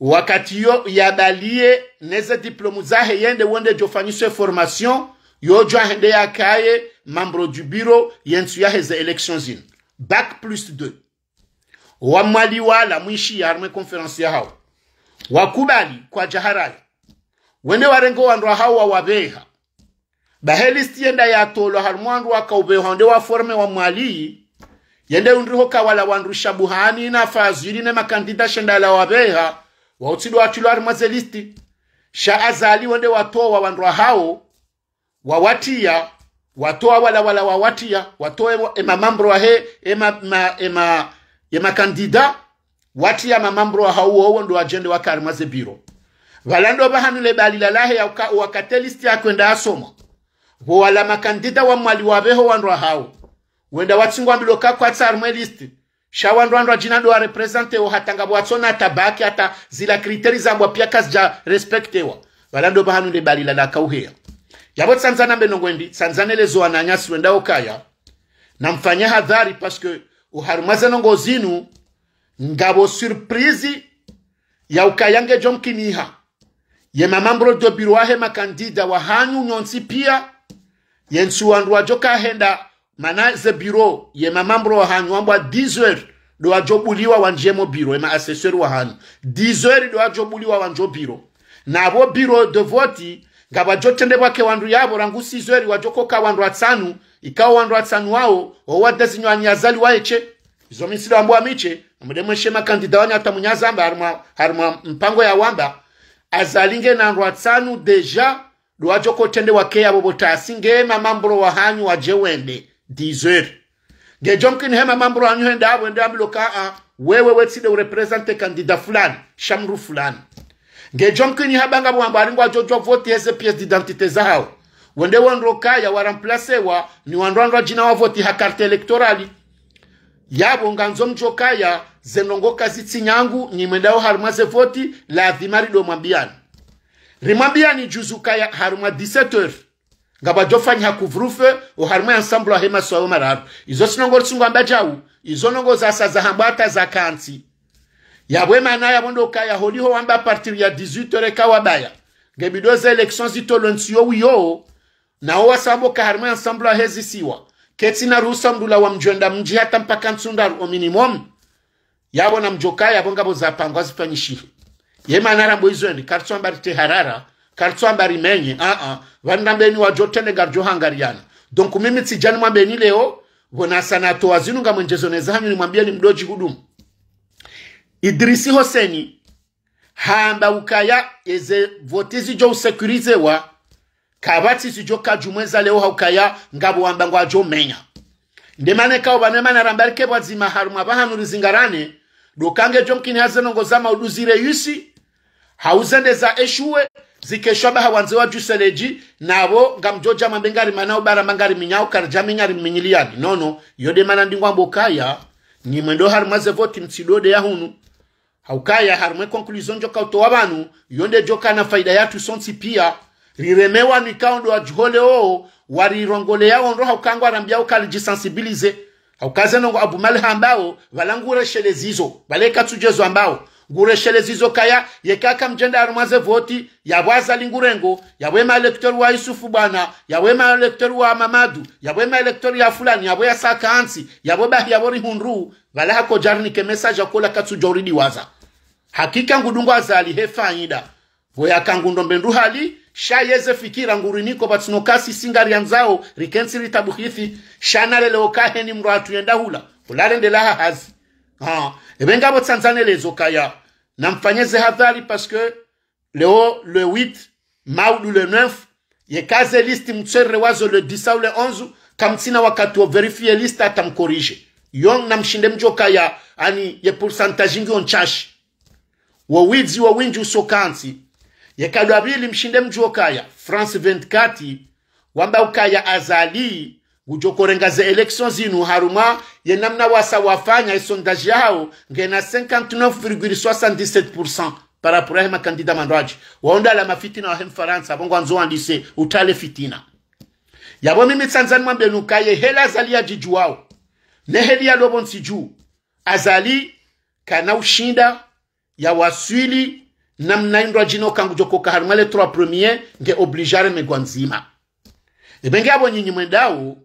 wakati yo yabalie neze diplomu zahe yende wende jofanyiswe formation yojo ahende yakaye membre du bureau yentsu yahe ze election zine bac plus 2 wamwali wala mwishi yarmwe konferensi yahawo wakubali kwa jaharali wende warengo wandu ahawo wawabeha baheli sienda yatolo hari mwandu wakaubeho nde waforme wa mwali yende unriho kawala wandu shabuhani na fazili ne makandida shenda la wabeha wautsidwa atilo ari mwazelisti sha azali wende watowa wandu hao wawatia watoa wala wala wawatia watoe emamambro he ema ma, ema ema kandida watia mamambro ahao wo ndo ajende wa wakarimwaze biro valando bahanule balila lahe wakatelisti akwenda asoma bo wala makandida wa mwali wabeho wandwa hao wenda watsingwa mbilo kako atsarumwe listi shawandwandwa jina do arepresentewo hatanga bwatsona tabaki ata zila kriteri zambwa pia kasija respektewa ndo bahanu nde balila la kauheya yabo tsanzana mbenongwendi tsanzana elezo ananyasi wenda okaya namfanya hadhari paske uharumazanongo zinu ngabo surprise ya ukayange jomkiniha ye mamambro dobirwahe makandida wa wahanyu nyonsi pia yensu wandu wajo kahenda manaze ze biro yema mambro wahanu wambwa dizwer do wajobuliwa wanjemo biro ema wa wahanu dizwer do wajobuliwa wanjo biro na abo biro nga voti nga wake wandu yavo rangu sizweri wajokoka wandu atsanu ikawa wandu atsanu wawo owaddazinywanyi azali waeche izo misili wambu wa miche mwede mweshe makandida wanya hata munyazamba harimwa mpango ya wamba azalinge na wandu atsanu deja lwaki okotende wakeya abo botasi ngema mamburo wa hanyu wahanyu wajewende dizere ngejomkin hema mamburo hanyu hende abo ende ambilo kaa wewe wetside urepresente kandida fulani shamru fulani ngejomkin habanga bwamba aringo ajojwa voti heze piese d'identité zahawe wende wandrokaya waramplasewa ni wandwandwa jina wa voti ha karte elektorali yabo nganzo mjo mjokaya zenongoka zitsinyangu nimwendawo harimwaze voti laadhimaridomwambiyani rimwambi yani juzuka ya haruma 17h ngaba jofanya hakuvurufe uharumwa ensemble wa hema swawe mararu izo sinongoro amba jawu izo nongo za zasaza hambwata za kanti ya mana ya yabwemana kaya holi ho amba partir ya 18h kawabaya ngebido za election zitolonsiyo wiyo nao wasamboka harumwa ensemble wa hezisiwa na ruhusa mdula wa mjwenda mji hata mpaka nsundaru ominimum yabo na mjoka ya yabo ngabo pangwa zipanyishihi yemanarambwe izweni karitswambari teharara karitswambari menye aa vanirambeni wajo tenegar johangariyana donk mimi tsijani mwambeni leo vonasana toa zinunga mwenjezoneza hanyu ni mdoji hudumu idrisi hoseni hamba ukaya eze vote zijo usekurizewa kabati zijo kajumweza leo haukaya ngabo wamba ngwajo menya ndemane kao banemana rambarike bwazima harumwa bahanurizingarane dokange jo nkini hazenongo zama uduzire yusi hauze ndeza eshuwe zikeshwaba hawanze wa juseleji nabo ngamjoja mambe ngari manao bara mangari minyao karja minyari minyiliani nono yode mana ndingwambo kaya ni mwendo hari voti mtsidode ya hunu haukaya harimwe conclusion njoka uto wabanu yonde joka na faida yatu sonsi pia riremewa nikaondo wajihole oo warirongole yao ndo haukangwa rambia ukalijisensibilize haukaze nongo abumali hambao valangure shele zizo valeka tujezo ambao ngureshereza izo kaya yekaka mjenda yarumaze voti yabwaza lingurengo yawema elektori wa yusufu bwana yawema elektori wa mamadu yawema elektori ya fulani yabo ya sakansi yabo bahi yabo rihunru valahako jarnike mesaja kola katsu joridi waza hakika ngudungu azali voya hefanyida voyakangundombe nduhali shayeze fikira nguriniko singari ya nzao rikensi rikensiri tabuhithi shanaleleokaheni mndu yenda hula ndelaha hazi ha ah. ebe eh ngabo tsanzane lezo kaya na mfanyeze hadhari paske leo le 8 maudu le 9 yekaze listi mtswere wazo le 10 au le 11 kamtsina wakati waverifie listi atamkorije yon mshinde mjoka ya ani ye pourcentage ngi onchashi wawidzi wawinji usokansi kadwabili mshinde mjoka ya france 24 wamba ukaya azali gujokorenga ze election zinu haruma ye namna wasa wafanya isondaji yao ngena 59,77% par rapport ahema kandida mandwaji waonda la mafitina wa hem faransa bongo andise utale fitina yabo mimi tsanzani nukaye hela azali ya jiju wao ne heli ya lobo nsiju azali kana ushinda ya waswili namna indwa jino kangujokoka haruma le 3 premier nge obligeare megwanzima ebenge abo nyinyi mwendao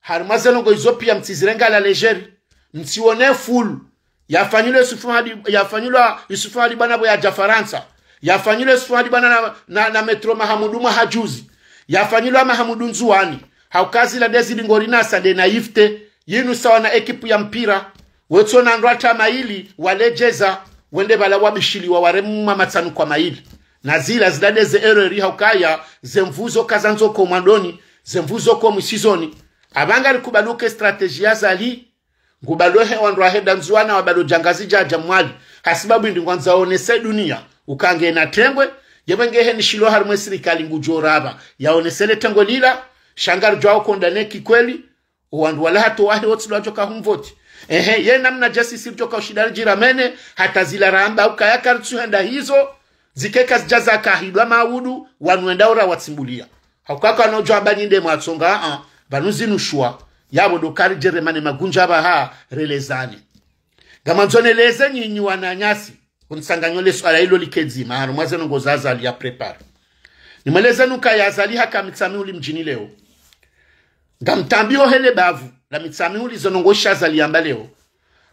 harimazenongo izo pia mtizirengala la legeri mtione fulu yafanyilwe yusufu hadi yafanyilwa yusufu hadi bana ya jafaransa yafanyilwe yusufu hadi bana na, na, na metro mahamudu mahajuzi yafanyilwa mahamudu nzuani haukazi la dezi sande na ifte yinu sawa na ekipu ya mpira na ndwata maili walejeza wende bala wabishili wabishiliwa waremuma matsanu kwa maili na zila zidade ze ereri haukaya zemvuzo kazanzoko mwandoni zemvuzo ko mwisizoni abangari kubaluke strategia zali ngubalohe wandu aheda wabalo jangazi jaja mwali hasibabu ndi onese dunia ukange na tengwe yewengehe nishilo harimwe sirikali ngujoraba yaonesele tengwe lila shangar jwao kondane kikweli wandu wala wahi wahe lwa joka humvoti ehe ye namna jasi joka ushidari jiramene hata zila zilaramba ukayakari tsuhenda hizo zikeka zijaza kahidwa maudu wanuenda ora watsimbulia hakukaka nojwa banyinde mwatsonga uh -uh banuzinoshwa yabo dokari jeremani magunja baha relezane gamanzoneleze nyinyiwa na nyasi unisanganyo leso alailo likedzima hano mwazeno ngozazali ya prepara nimweleze nuka yazali haka mitsami uli mjini leo ngamtambi ohele bavu la mitsami uli zonongosha zali yamba leo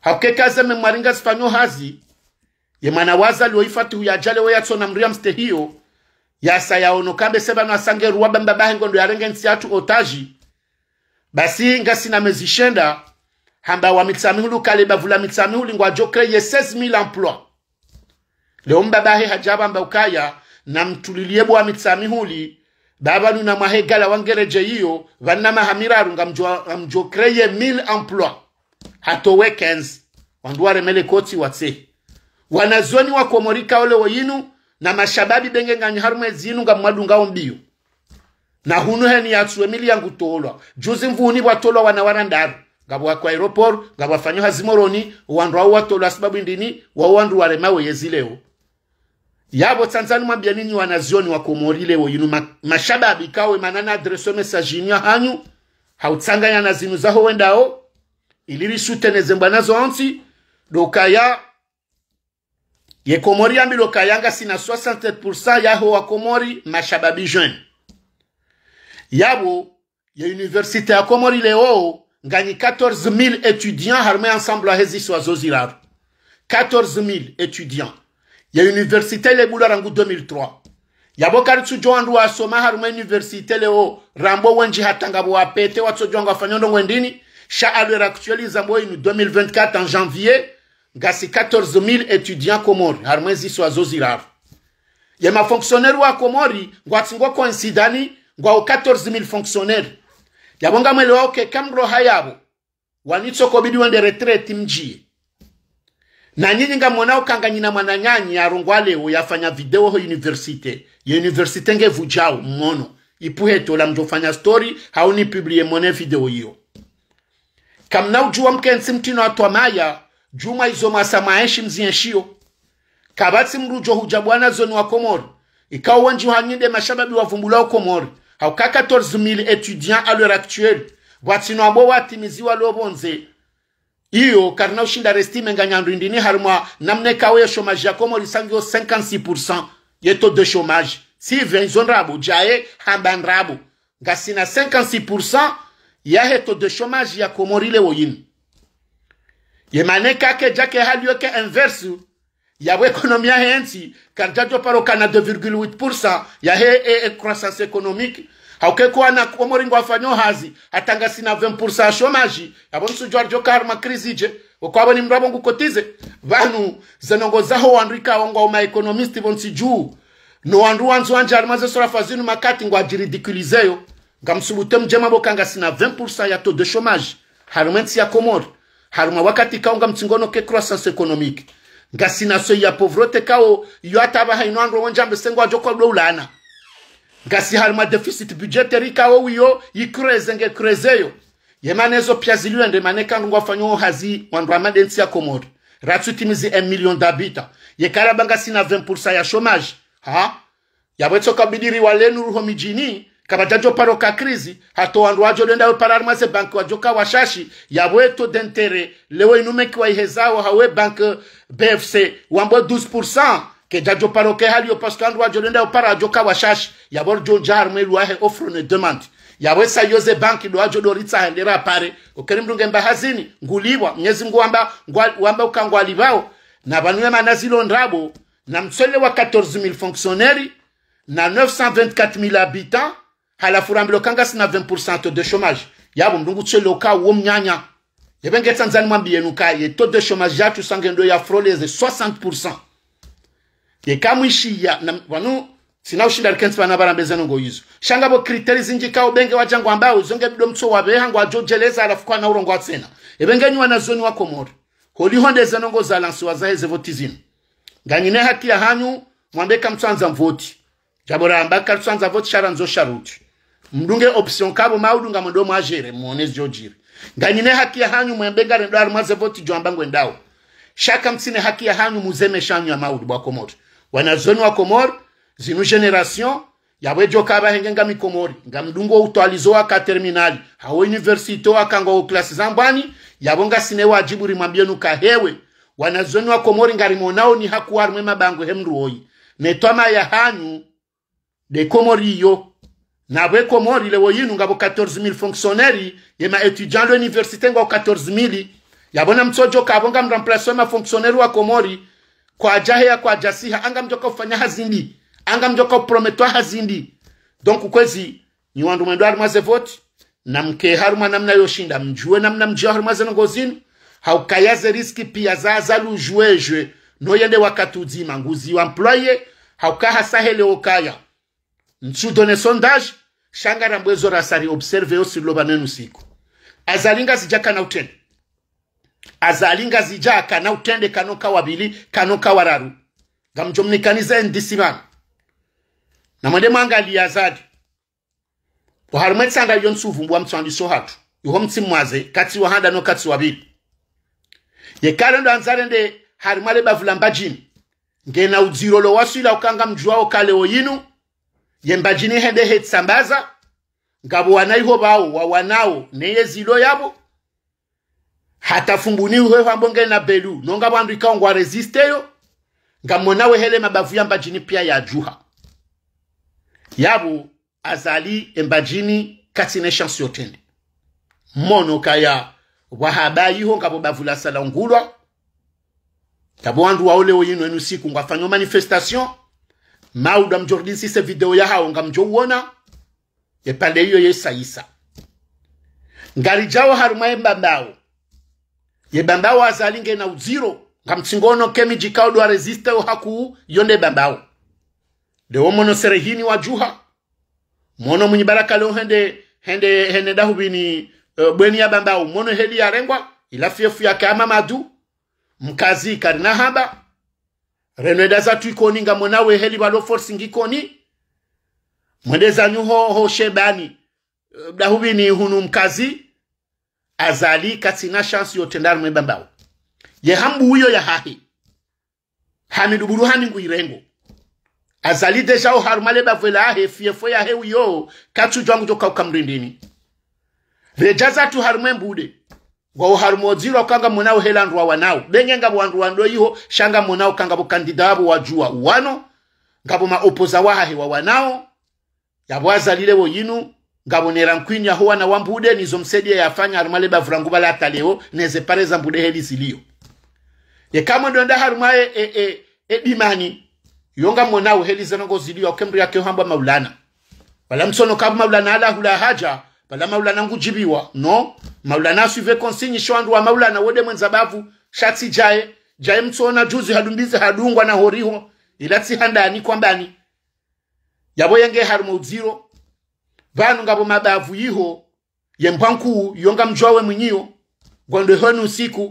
hakukekaze memwaringa sifanyo hazi ye mwana wazali oifati huyajale mriya mria mstehiyo yasa kambe sebano asange ruwa bambabahe ngondo yarenge nsi yatu otaji basi nga basinga sinamezishenda hamba wa wamitsamihulu kale bavula mitsamihulu ngwa jokreye 16000 emploi leo mbabahe mba ukaya na mtulilie bwa mitsamihuli babanu na mwahegala wangereje hiyo vanamahamiraru ngamjokreye 1000 emploi hato hatowe 15 wanduwaremele koti watse wanazoni wa komorika ole woyinu na mashababi bengenganyi harumwe zinu mwadunga mbiyo na hunu hani yatsue miliyangu tolwa juzi mvuni bwatolwa wana warandaru ngabwa wakwa aeroport ngabwa wafanyo hazimoroni wandu wao watolwa sababu ndini wao wandu warema weyezileo yabo tanzani mwambia nini wanazioni wakomolileo yinu mashaba abikawe manana adreso mesajini ya hanyu hautsanganya na zinu zaho wendao ilirisuteneze mbwanazo onsi dokaya yekomori ambi kayanga sina 67% yaho wakomori mashababi jeune Yabo, il y a université à Komorileo, gagne 14 000 étudiants, armés ensemble à Hezis 14 000 étudiants. Il y a université les Boularangu 2003. Yabo yabokari tujondu Soma harume université leo rambo wenji hatangabo wapete watsojonga fanyondo ngwendini sha alwera kutualiza mbo inu 2024 en janvier 14 000 étudiants komori harume ziso azoziraru yema fonctionnaire wa komori ngwatsingo koinsidani ngwaho 14000 fonctionnaires fonctionnaire yabo ngamwelewa oke hayabo wanitso ko bidi wende retreat mji na nyinyi nga mwana ukanga nyina mwana nyanyi arongwa lewo yafanya video ho university ye university universite ngevujao mmono ipuheto la mzofanya story hauni publie mone video hiyo kamna kamnaujua mkensi mtino atwa maya juma izo masa maeshi mzienshio kabati mrujo hujabwana zoni wa komori ikawa wanji hanyinde mashababi wavumbulao komori hauka 14000 étudiants à l'heure actuelle bwatsinwambo watimiziwa lobonze iyo karina ushinda restime nga nyandwindini harumwa namne kawe ye chômage yakomo sangio 56% Yeto de chômage si venzo ndrabu jaye hamba ndrabu nga 56% ya taux de chômage yakomorile woyini yemane kake jake haliyo ke inverse yabwe ekonomi yahensi kajajo paro kana 2,8% ya he e, e, croissance économique Hauke haukekuwa na omoringo afanyo hazi hatanga sina 20% ya shomaji yabo nsujwa ryo karma krizije okwabo ni mrabo ngukotize banu zanongo zaho wandika wongo ma economist bonsi juu no wandu wanzu wanje alimaze sora fazinu makati ngo ajiridiculizeyo ngamsulute mjema bokanga sina 20% ya taux de chômage harumwe nsi ya komori haruma wakati kaunga mtsingono ke croissance économique ngasinaso ya povrote kao yo atabaha andro wonjambe sengo ajo ko blulana ngasi halma deficit budgetaire kao wiyo yikreze nge krezeyo yemanezo pyaziliwe nde maneka ngwa fanyo hazi wandro amadensi ya komodo komori ratsutimizi 1 million yekara yekarabanga sina 20% ya chômage ha yabwetso kabidiri walenu ruho mijini kaba jajo paro ka krizi hato wandu wajo lenda parar mase banki wajoka washashi ya weto dentere lewe inume kiwa ihezao hawe banki BFC wambo 12% ke jajo paro ke hali yo paske wandu wajo lenda para wajoka washashi yabor jonjar mwe luahe ofro ne ya demande yawe sayoze banki lwajo doritsa hendera pare mdunge mba hazini nguliwa mnyezi mgu wamba wamba ukangwalibao na banwe manazilo ndrabo na mtsole wa 14000 fonksioneri na 924 000 habitants halafurambiro kanga sina 20% de chômage yabo ndungutseloka wo myanya yebengetsa nzani mwambiye nuka ye taux de chômage yacu sangendo ya froleze 60% sina vanu sinawushinda rikensi na varambezano ngo yizo shangavo kriteri zinjika benge wajangu ambao zonge bido mtso wave hango wajojeleza alafukwa na urongo watsena evengenywa na zoni wa komoro holihondezano ngo zalansi wazaheze voti zino nganyine haki ya hanyu mwambeka mtsanza mvoti voti sharanzo sharuti mdunge option kabo maudunga mwendomo ajere muone jojiri nganyine haki ya hanyu mwembega rendo mwaze voti jwambangwe ndawo shaka mtsine haki ya hanyu muzeme shanyu ya maudu wa komori wanazoni wa komori zinu generasyon generation yabwejo kabahenge hengenga mikomori nga mdungo utualizo waka terminali hawa universito waka wo klasi zambwani yabonga sine wajibu rimwambienu kahewe wanazoni wa komori nga rimonao ni hakuwa hakuwarimwe mabango hemruoi netoma ya hanyu de komori yo nabwe komori lewo yinu ngabo 14000 fonctionnaire yema étudiant l'université ngabo 14000 yabona mtsojo kabo nga mramplaso ma fonctionnaire wa komori kwa jahe kwa jasiha anga mjoka kufanya hazindi anga mjoka prometwa hazindi donc ukwezi ni wandu mwendo armaze vote na mke haruma namna yoshinda mjue namna mjua haruma zenongozinu haukayaze riski pia za zaza lujwejwe noyende wakatudzima nguzi wa mploye haukaha sahele okaya nsudone sondage shangara mbwezo rasari observe yo sirilo banenu siku azalinga zija kana utende azalinga zija kana utende kanoka kawabili kano kawararu gamjomnikanize Na mwende mwanga aliyazadi oharimwe tsanga iyo nsuvumbwa mtswandiso hatu iho mtsimwaze katsi wahanda no kati wabili yekale ndo anzarende harimwale bavula mbajini ngena udzirolo ila ukanga mjuwao kalewo yinu yemba jine hende hetsambaza ngabo wanaiho bawo wawanao neye zilo yabo hatafumbuni uhe hambonge na belu nonga bandu ikaongwa resisteyo ngamonawe hele mabavu ya mbajini pia ya juha yabo azali embajini katine shansi yotende mono kaya wahaba wahabayiho ngabo bavu la sala ngulwa ngabo wandu waolewo yino enu siku ngwafanyo manifestation mawuda mjordisise video yahawo nga mjouwona epande iyo yesayisa ngalijawo harumwa ebambawo yebambawo azalinge na uziro nga mtsingono kemijikawo dwa resisteo hakuwu yonde bambawo dewo mono serehini wajuha mono baraka leo hende hende hende dahubini uh, e, bweni ya bambawo mono heli yarengwa ilafiefu yake ama madu mkazi karinahaba remeda zathu ikoni nga mwenawe heli valoforsi ngikoni mwedezanyu hoho shebani dahuvini hunu mkazi azali katina shansi yotendana mwebambao yehambu uyo yahahi hamiduburu hani irengo azali deja oharumale bavwela ahe fiefo yahe uyo katujwangu jokauka mrindini reja zatu harumwe mbude gwawo hari moziro akanga munawo helandwa wanawo benge ngabo wandu wando iho shanga munawo kanga bukandida abo wajua wano ngabo maopoza wahahe wa wanao yabo lile wo yinu ngabo nera nkwinya ho wana wambude nizo msedia yafanya harumale bavurangu bala taleo neze pare za mbude heli silio ye kama ndo nda harumaye e, e, e, e bimani yonga munawo heli zanongo zilio kembri yake hamba maulana wala msono kama maulana ala hula haja pala maulana ngujibiwa no maulana asuive konsinyi shwandu wa maulana wode mwenza bavu shatsi jae jaye mtsona juzi hadumbizi hadungwa na horiho ila tsihandani kwambani yabo yenge harimo udziro vanu ngabo mabavu yiho yembwa yonga mjwawe mwinyiyo ngwendo honu usiku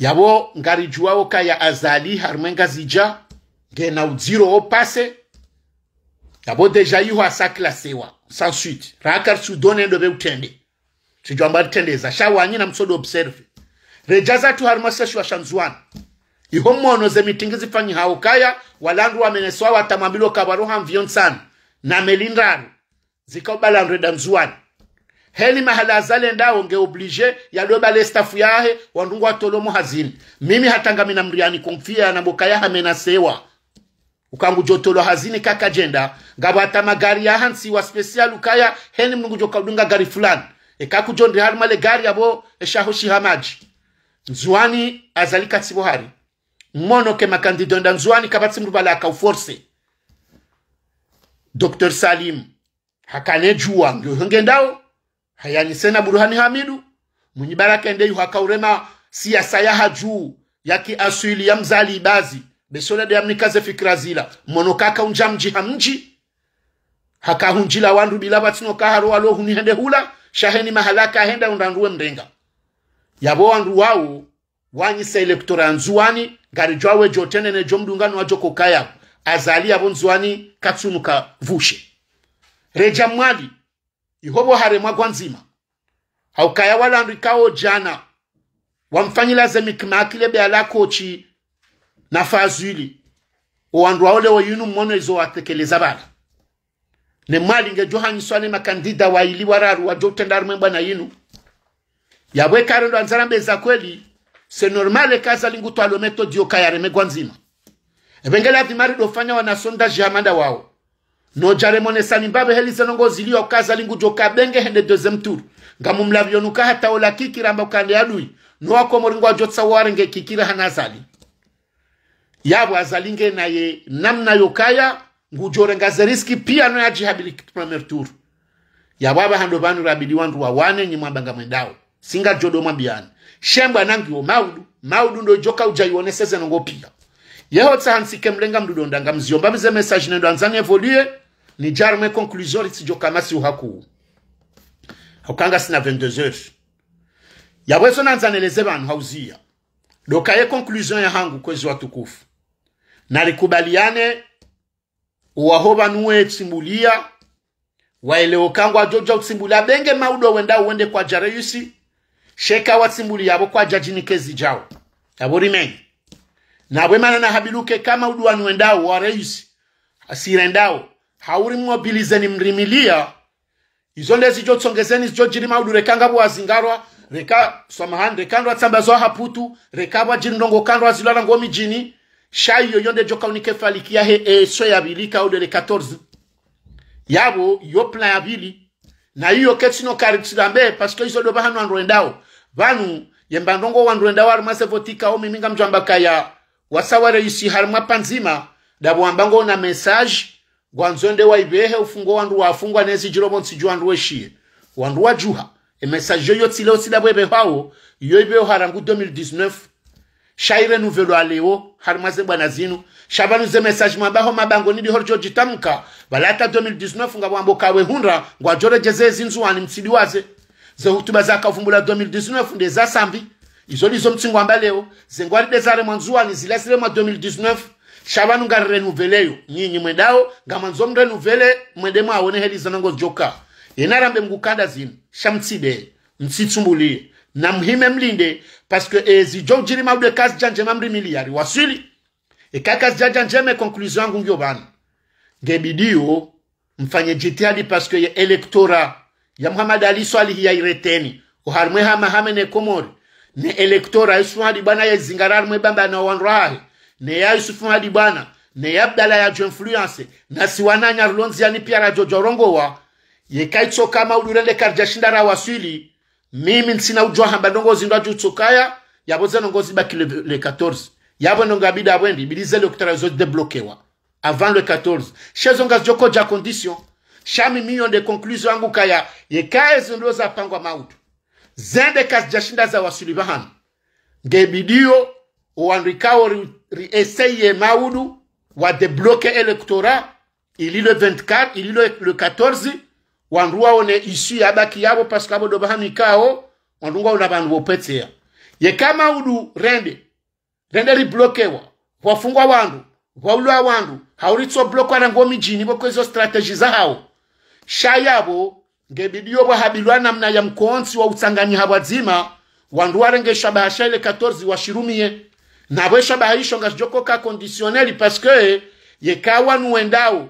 yabo yavo ngarijuwawo kaya azali harimo ngazija ngena udziro opase abo deja iho asakilasewa sans suite raakari su donendo veutende chijo ambaritendeza shawanyina msodo observe rejazatu harimasashu ashanzuwana iho mmonoze mitingi zifanyihawo kaya walandu wamenesoa watamwambilo kawaroha mvyonsana na melindaru zikaobalandreda nzuwani heni mahala azalendawo nge oblige yaliobala estafu eh, yahe wandungu watolomo hazini mimi hatanga mina mriani na boka yaha menasewa ukangu jotolo hazini kaka jenda ngabo hata magari ya hansi wa special ukaya heni mnungu jokadunga gari fulani ekaku jondi hari male gari abo eshaho hamaji nzuani azalika tsibo hari mono ke makandidonda nzuani kabatsi mrubala bala uforse Dr Salim hakane juwa ngenge ndao hayani sena buruhani Hamidu baraka ndeyu hakaurema siasa ya hajuu ya kiasili ya mzali ibazi ndisolade yamnikaze fikra zila mono kaka unja mji hamji hakahunjila wandu bila batino kaharo walo hunihende hula shaheni mahalaka henda undanduwe mndenga yabo wandu wanyi sa elektora ya nzuwani ngari jwawe jotenene jo mdungano wajo kaya azali yabo nzuwani ka vushe reja mwali ihobo hare gwa nzima haukaya walandu ikawo jana wamfanyilaze mikimakile beala kochi na o nafa zwili owandu aole wayinu mmonwezo watekeleza bala johani johanyiswane makandida wa ili wararu wa jo wajotendarumwe na yinu ya ndo karendo anzarambeza kweli se normale kaza lingu to lingutwalo metodio kayaremegwa nzima ebengele avimarido fanya wanasondaji hamanda wao nojaremonesani mbabe helizenongoziliwa ukaza lingujoka benge hende deuxième tour ola hataola kikiramba ukande adui no nowakomoringwajotsa warenge kikira hanazali yabo azalinge naye namna yokaya ngujorenga zeriski pia no yajihabili premier tour yabo abahando banu rabili wandu wawane nyimwabanga mwendao singa jodo mwambiani shembwa nangiwo maudu maudu ndo joka ujaioneseze nongo pia yehotsa hansike mlenga ndanga mziyomba mize mesaji nendo anzani evolie ni jarume conclusion ritsijokama si uhaku hakanga sina 22 heures yabwezo nanzaneleze hauzia doka ye conclusion ya hangu kwezi watukufu nalikubaliane uwahoba nuwe tsimbulia kangwa jojo utsimbulia benge maudo wenda uwende kwa jareyusi sheka watsimbulia abo kwa jajini kezi jao abo rimenyi nabwe mana habiluke kama uduwani wendao wareyusi asirendao ni mrimilia izo ndezi jo tsongezeni zijo jiri maudu rekanga bwa zingarwa reka samahan rekandwa tsamba zo haputu rekabwa jiri ndongo kandwa zilwala ngomi jini shayo yonde joka unike faliki e so ya bili ka odele 14 yabo yo plan ya bili na hiyo ketino karibisilambe paske izo do bahanu anruendao vanu yembandongo wanruendao wandroendao votika sevotika o miminga mjwambaka ya wasaware isi harima panzima dabu ambango na message gwanzonde wa ibehe ufungo wandu wafungwa nezi jirobo nsiju wandu weshie wandu juha e message yo yo tsile otsilabwe behawo yo ibeo harangu 2019 shairenu velo aleo harimaze bwana zinu shabanuze message mwabaho mabango nili horjo jitamka balata 2019 nga wambo kawe hundra jeze zinzu wani mtsidi waze ze hutuba zakavumbula 2019 nde sambi izo lizo mtsingu amba leo ze zengwalide zare wani zilasile mwa 2019 shabanu renuveleyo nyinyi mwedao nga mwanzo mrenuvele mwede mwa mwaone heli zanango joka yenarambe mgukanda zinu shamtside mtsitsumbulie na mhime mlinde parce que ezijo jiri maude kazi janje mamri miliari waswili ekakazi janje njeme konklusion yangu ngio bana ngebidio mfanye jitihadi parce ye elektora ya Muhammad Ali swali hiya ireteni uharmwe hama hame ne komori ne elektora Yusuf hadi bana ya zingarar mwe bamba na wanrahi ne ya Yusuf hadi bana ne ya Abdala ya influence na siwananya rlonzi yani pia rajojorongo wa ye kaitso kama ulurende karja shindara waswili mimi nsina ujwa hamba nongozi ndo ajutsukaya yabo zeno ngozi baki le, le 14 yabo nonga bida abwendi bilize le kutara zo deblokewa avant le 14 shezo ngazi zjoko ja condition shami miyo de conclusion yangu kaya ye yekaya zindo za pangwa mautu zende jashinda za nge bidio uandikao rieseye ri maudu wa debloke elektora ililo 24 ililo le 14 wandu wawo ne isu yabaki yabo parce abo do bahamikao wandu wawo na bandu ya ye kama udu rende rende li blokewa wafungwa wandu wawulua wandu hauritso blokwa na ngomi jini bo kwezo bokwezo strategy zahawo shayabo ngebidiyo bwahabilwa namna ya mkonsi wa utsanganyiha zima wandu warengeshwa bahasha ile 14 na washirumiye ka bahaisho parce que ye kawa nuwendawo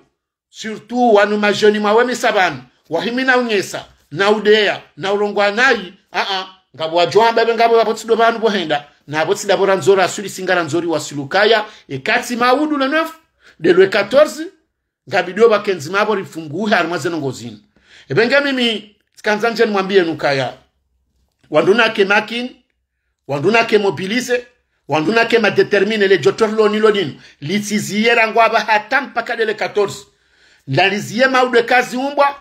surtout wanu majoni mawemi mwawemisabanu wahimina unyesa na udeya na ulongwa nayi aa ngabo wajwamba ibe ngabo wapotsido banu bohenda nabo tsidapora nzoro asuli singara nzori wasilukaya ekatsi maudu lenefu de le 14 ngabidwa bakenzi mabo rifunguhe alimwazenongo zino ebenge mimi tsikanza nje nimwambie nukaya wanduna ke makin wanduna ke mobilise wanduna ke ma determine le jotor lonilo nino litiziye rangwaba hata mpaka dele 14 ndaliziye maudu kazi umbwa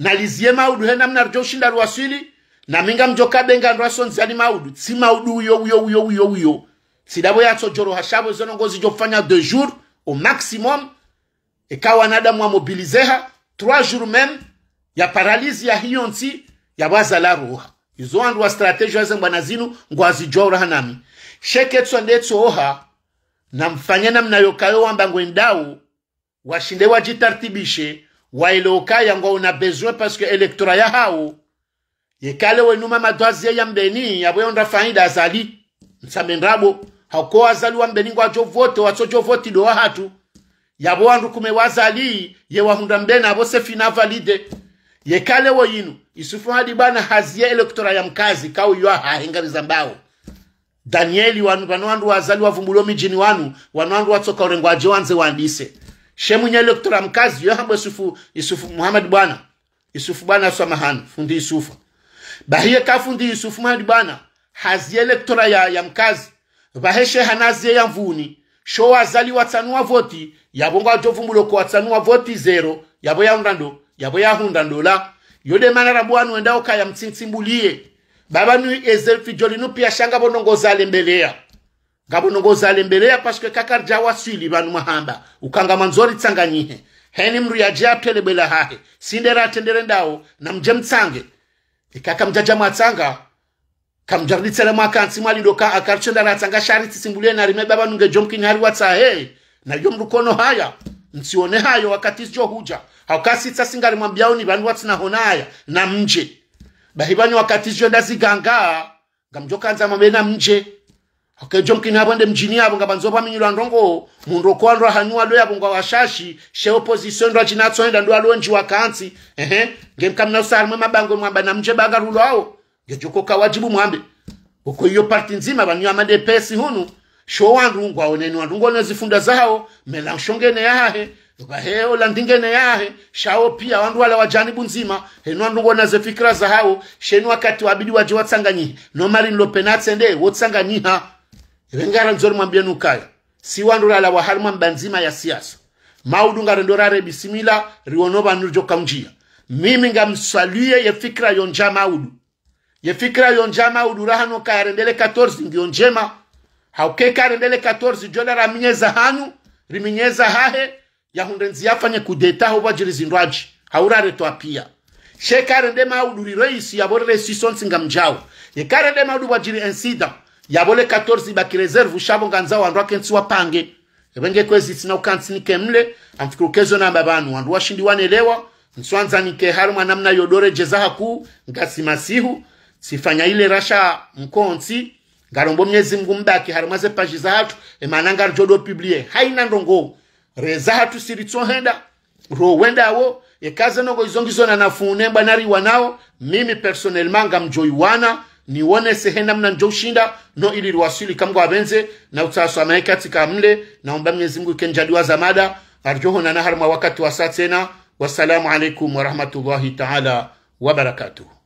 nalizie maudu hena ruwasili na minga mjoka benga mjokabenga ndrasonzani maudu tsi maudu uyo uyo uyo uyo uyo sidavo yatso joro zono zonongozi jofanya de jour au maximum eka mwa mobilizeha trois jours même ya paralisi ya hiyo nti ya ntsi la roha izo andu wa strateji azengwana zinu ngwazijoraha nami sheketso ndetso oha namfanye namna yokayo wamba ngwendawu washinde wajitartibishe wailoka yango una besoin parce que électorat ya hao yekale wenuma madwazie ya mbeni yabwe onda faida azali nsamendrabo hako azali wa mbeni vote wa ajovote vote do hatu yabo andu kume wazali ye wa hunda mbeni abo se fina valide yekale wo yinu isufu hadi bana hazie elektora ya mkazi kau ha hahengamiza mbao danieli wanu wanu wazali wa wavumbulio mijini wanu wanu wanu wandu watsoka urengwaje wanze wandise shemunye loktora mkazi yohambo isufu isufu muhammad bwana isufu bwana samahani fundi isufu bahiye ka fundi isufu muhammad bwana haziye lektora ya, ya mkazi vaheshe hanaziye ya mvuni sho wazali watsanua voti yavo ngwatovumbuloko watsanua voti zero ya hundando yavo yaundando yavo yahunda ndola yodemana rabwanu endaokaya mtsintsimbuliye babanu ezefijolinu pia shanga zale mbelea ngabunongozi alembeleya paske kakarja wasili vanu mwahamba ukanga mwanzori tsanganyihe heni mndu yaje aptelebwela hahe sindera atendere ndawo na mje mtsange ikaka e mjaja mwatsanga kamjarlitsele mwakansi mwalindoka akarchondara atsanga shari tsisimbulie narimeba vanu ngejomkini hari watsahe nayo mrukono haya msione hayo wakati sijo huja haukasitsa singari mwambiaoni vanu watsinahonaya na mje bahivanyo wakati sijo ndaziganga ngamjokanza mabena mje akejo mkini apo nde mjini nga yapo ngapa nzopaminyilwa ndongo mundu okhowa hanyuwa alo yapo nga washashi she opposition ndo achinatsoenda ndo alo njiwa kantsi ehe nge ngemkamnausali mwe mabango mwamba namje bagarulo awo ngejokoka wajibu mwambe uko iyo parti nzima vanywa pesi hunu sho wandu ngwaoneni wandu ne zifunda zawo mela nshongene yahe vaheo la ndingene yahe shao pia wandu wala wajanibu nzima henu wandu ngona ze fikira zahawo shenu wakati wabidi waje watsanganyihe nomari nlopenatse nde ha rengara nzori mwambia mwambienu kaya la wahalima mbanzima ya siyasa. maudu nga ngarendorare bisimila riwonoba nurjo kamjia. mimi nga msalue ngamswalie fikra yonja maudu fikra yonja maudu raha nuka ya rendele 14 ngi yonjema. haukeka rendele 14 jola raminyeza hanu riminyeza hahe yahunde nziyafanye kudeta huwa ho bajirizindwaji hauraretwa pia shekarende maudu riroisi yaborere sisonsinga mjao yekarende maudu wajiri ensida yabole 14 ba nganza wa ndwa wandu wa pange ebenge kwezi tsina ukansi nike mle amfikurukezo na babanu wandu washindi wanelewa nswanza nike haruma namna yodore jeza haku ngasi masihu sifanya ile rasha mkonsi ngarombo mwezi mngu mbaki haruma ze paji za hatu emana jodo publie haina ndongo reza hatu siritsohenda ro wenda wo ekaze nongo izongizona na funemba nari wanao mimi personellement ngamjoiwana niwone mna namna ushinda no ili liwasili kamgo abenze na utaswa maika tika mle mnye zingu Mungu wa zamada arjoho na nahar wakati wa saa tena wassalamu alaikum warahmatullahi taala wabarakatuhu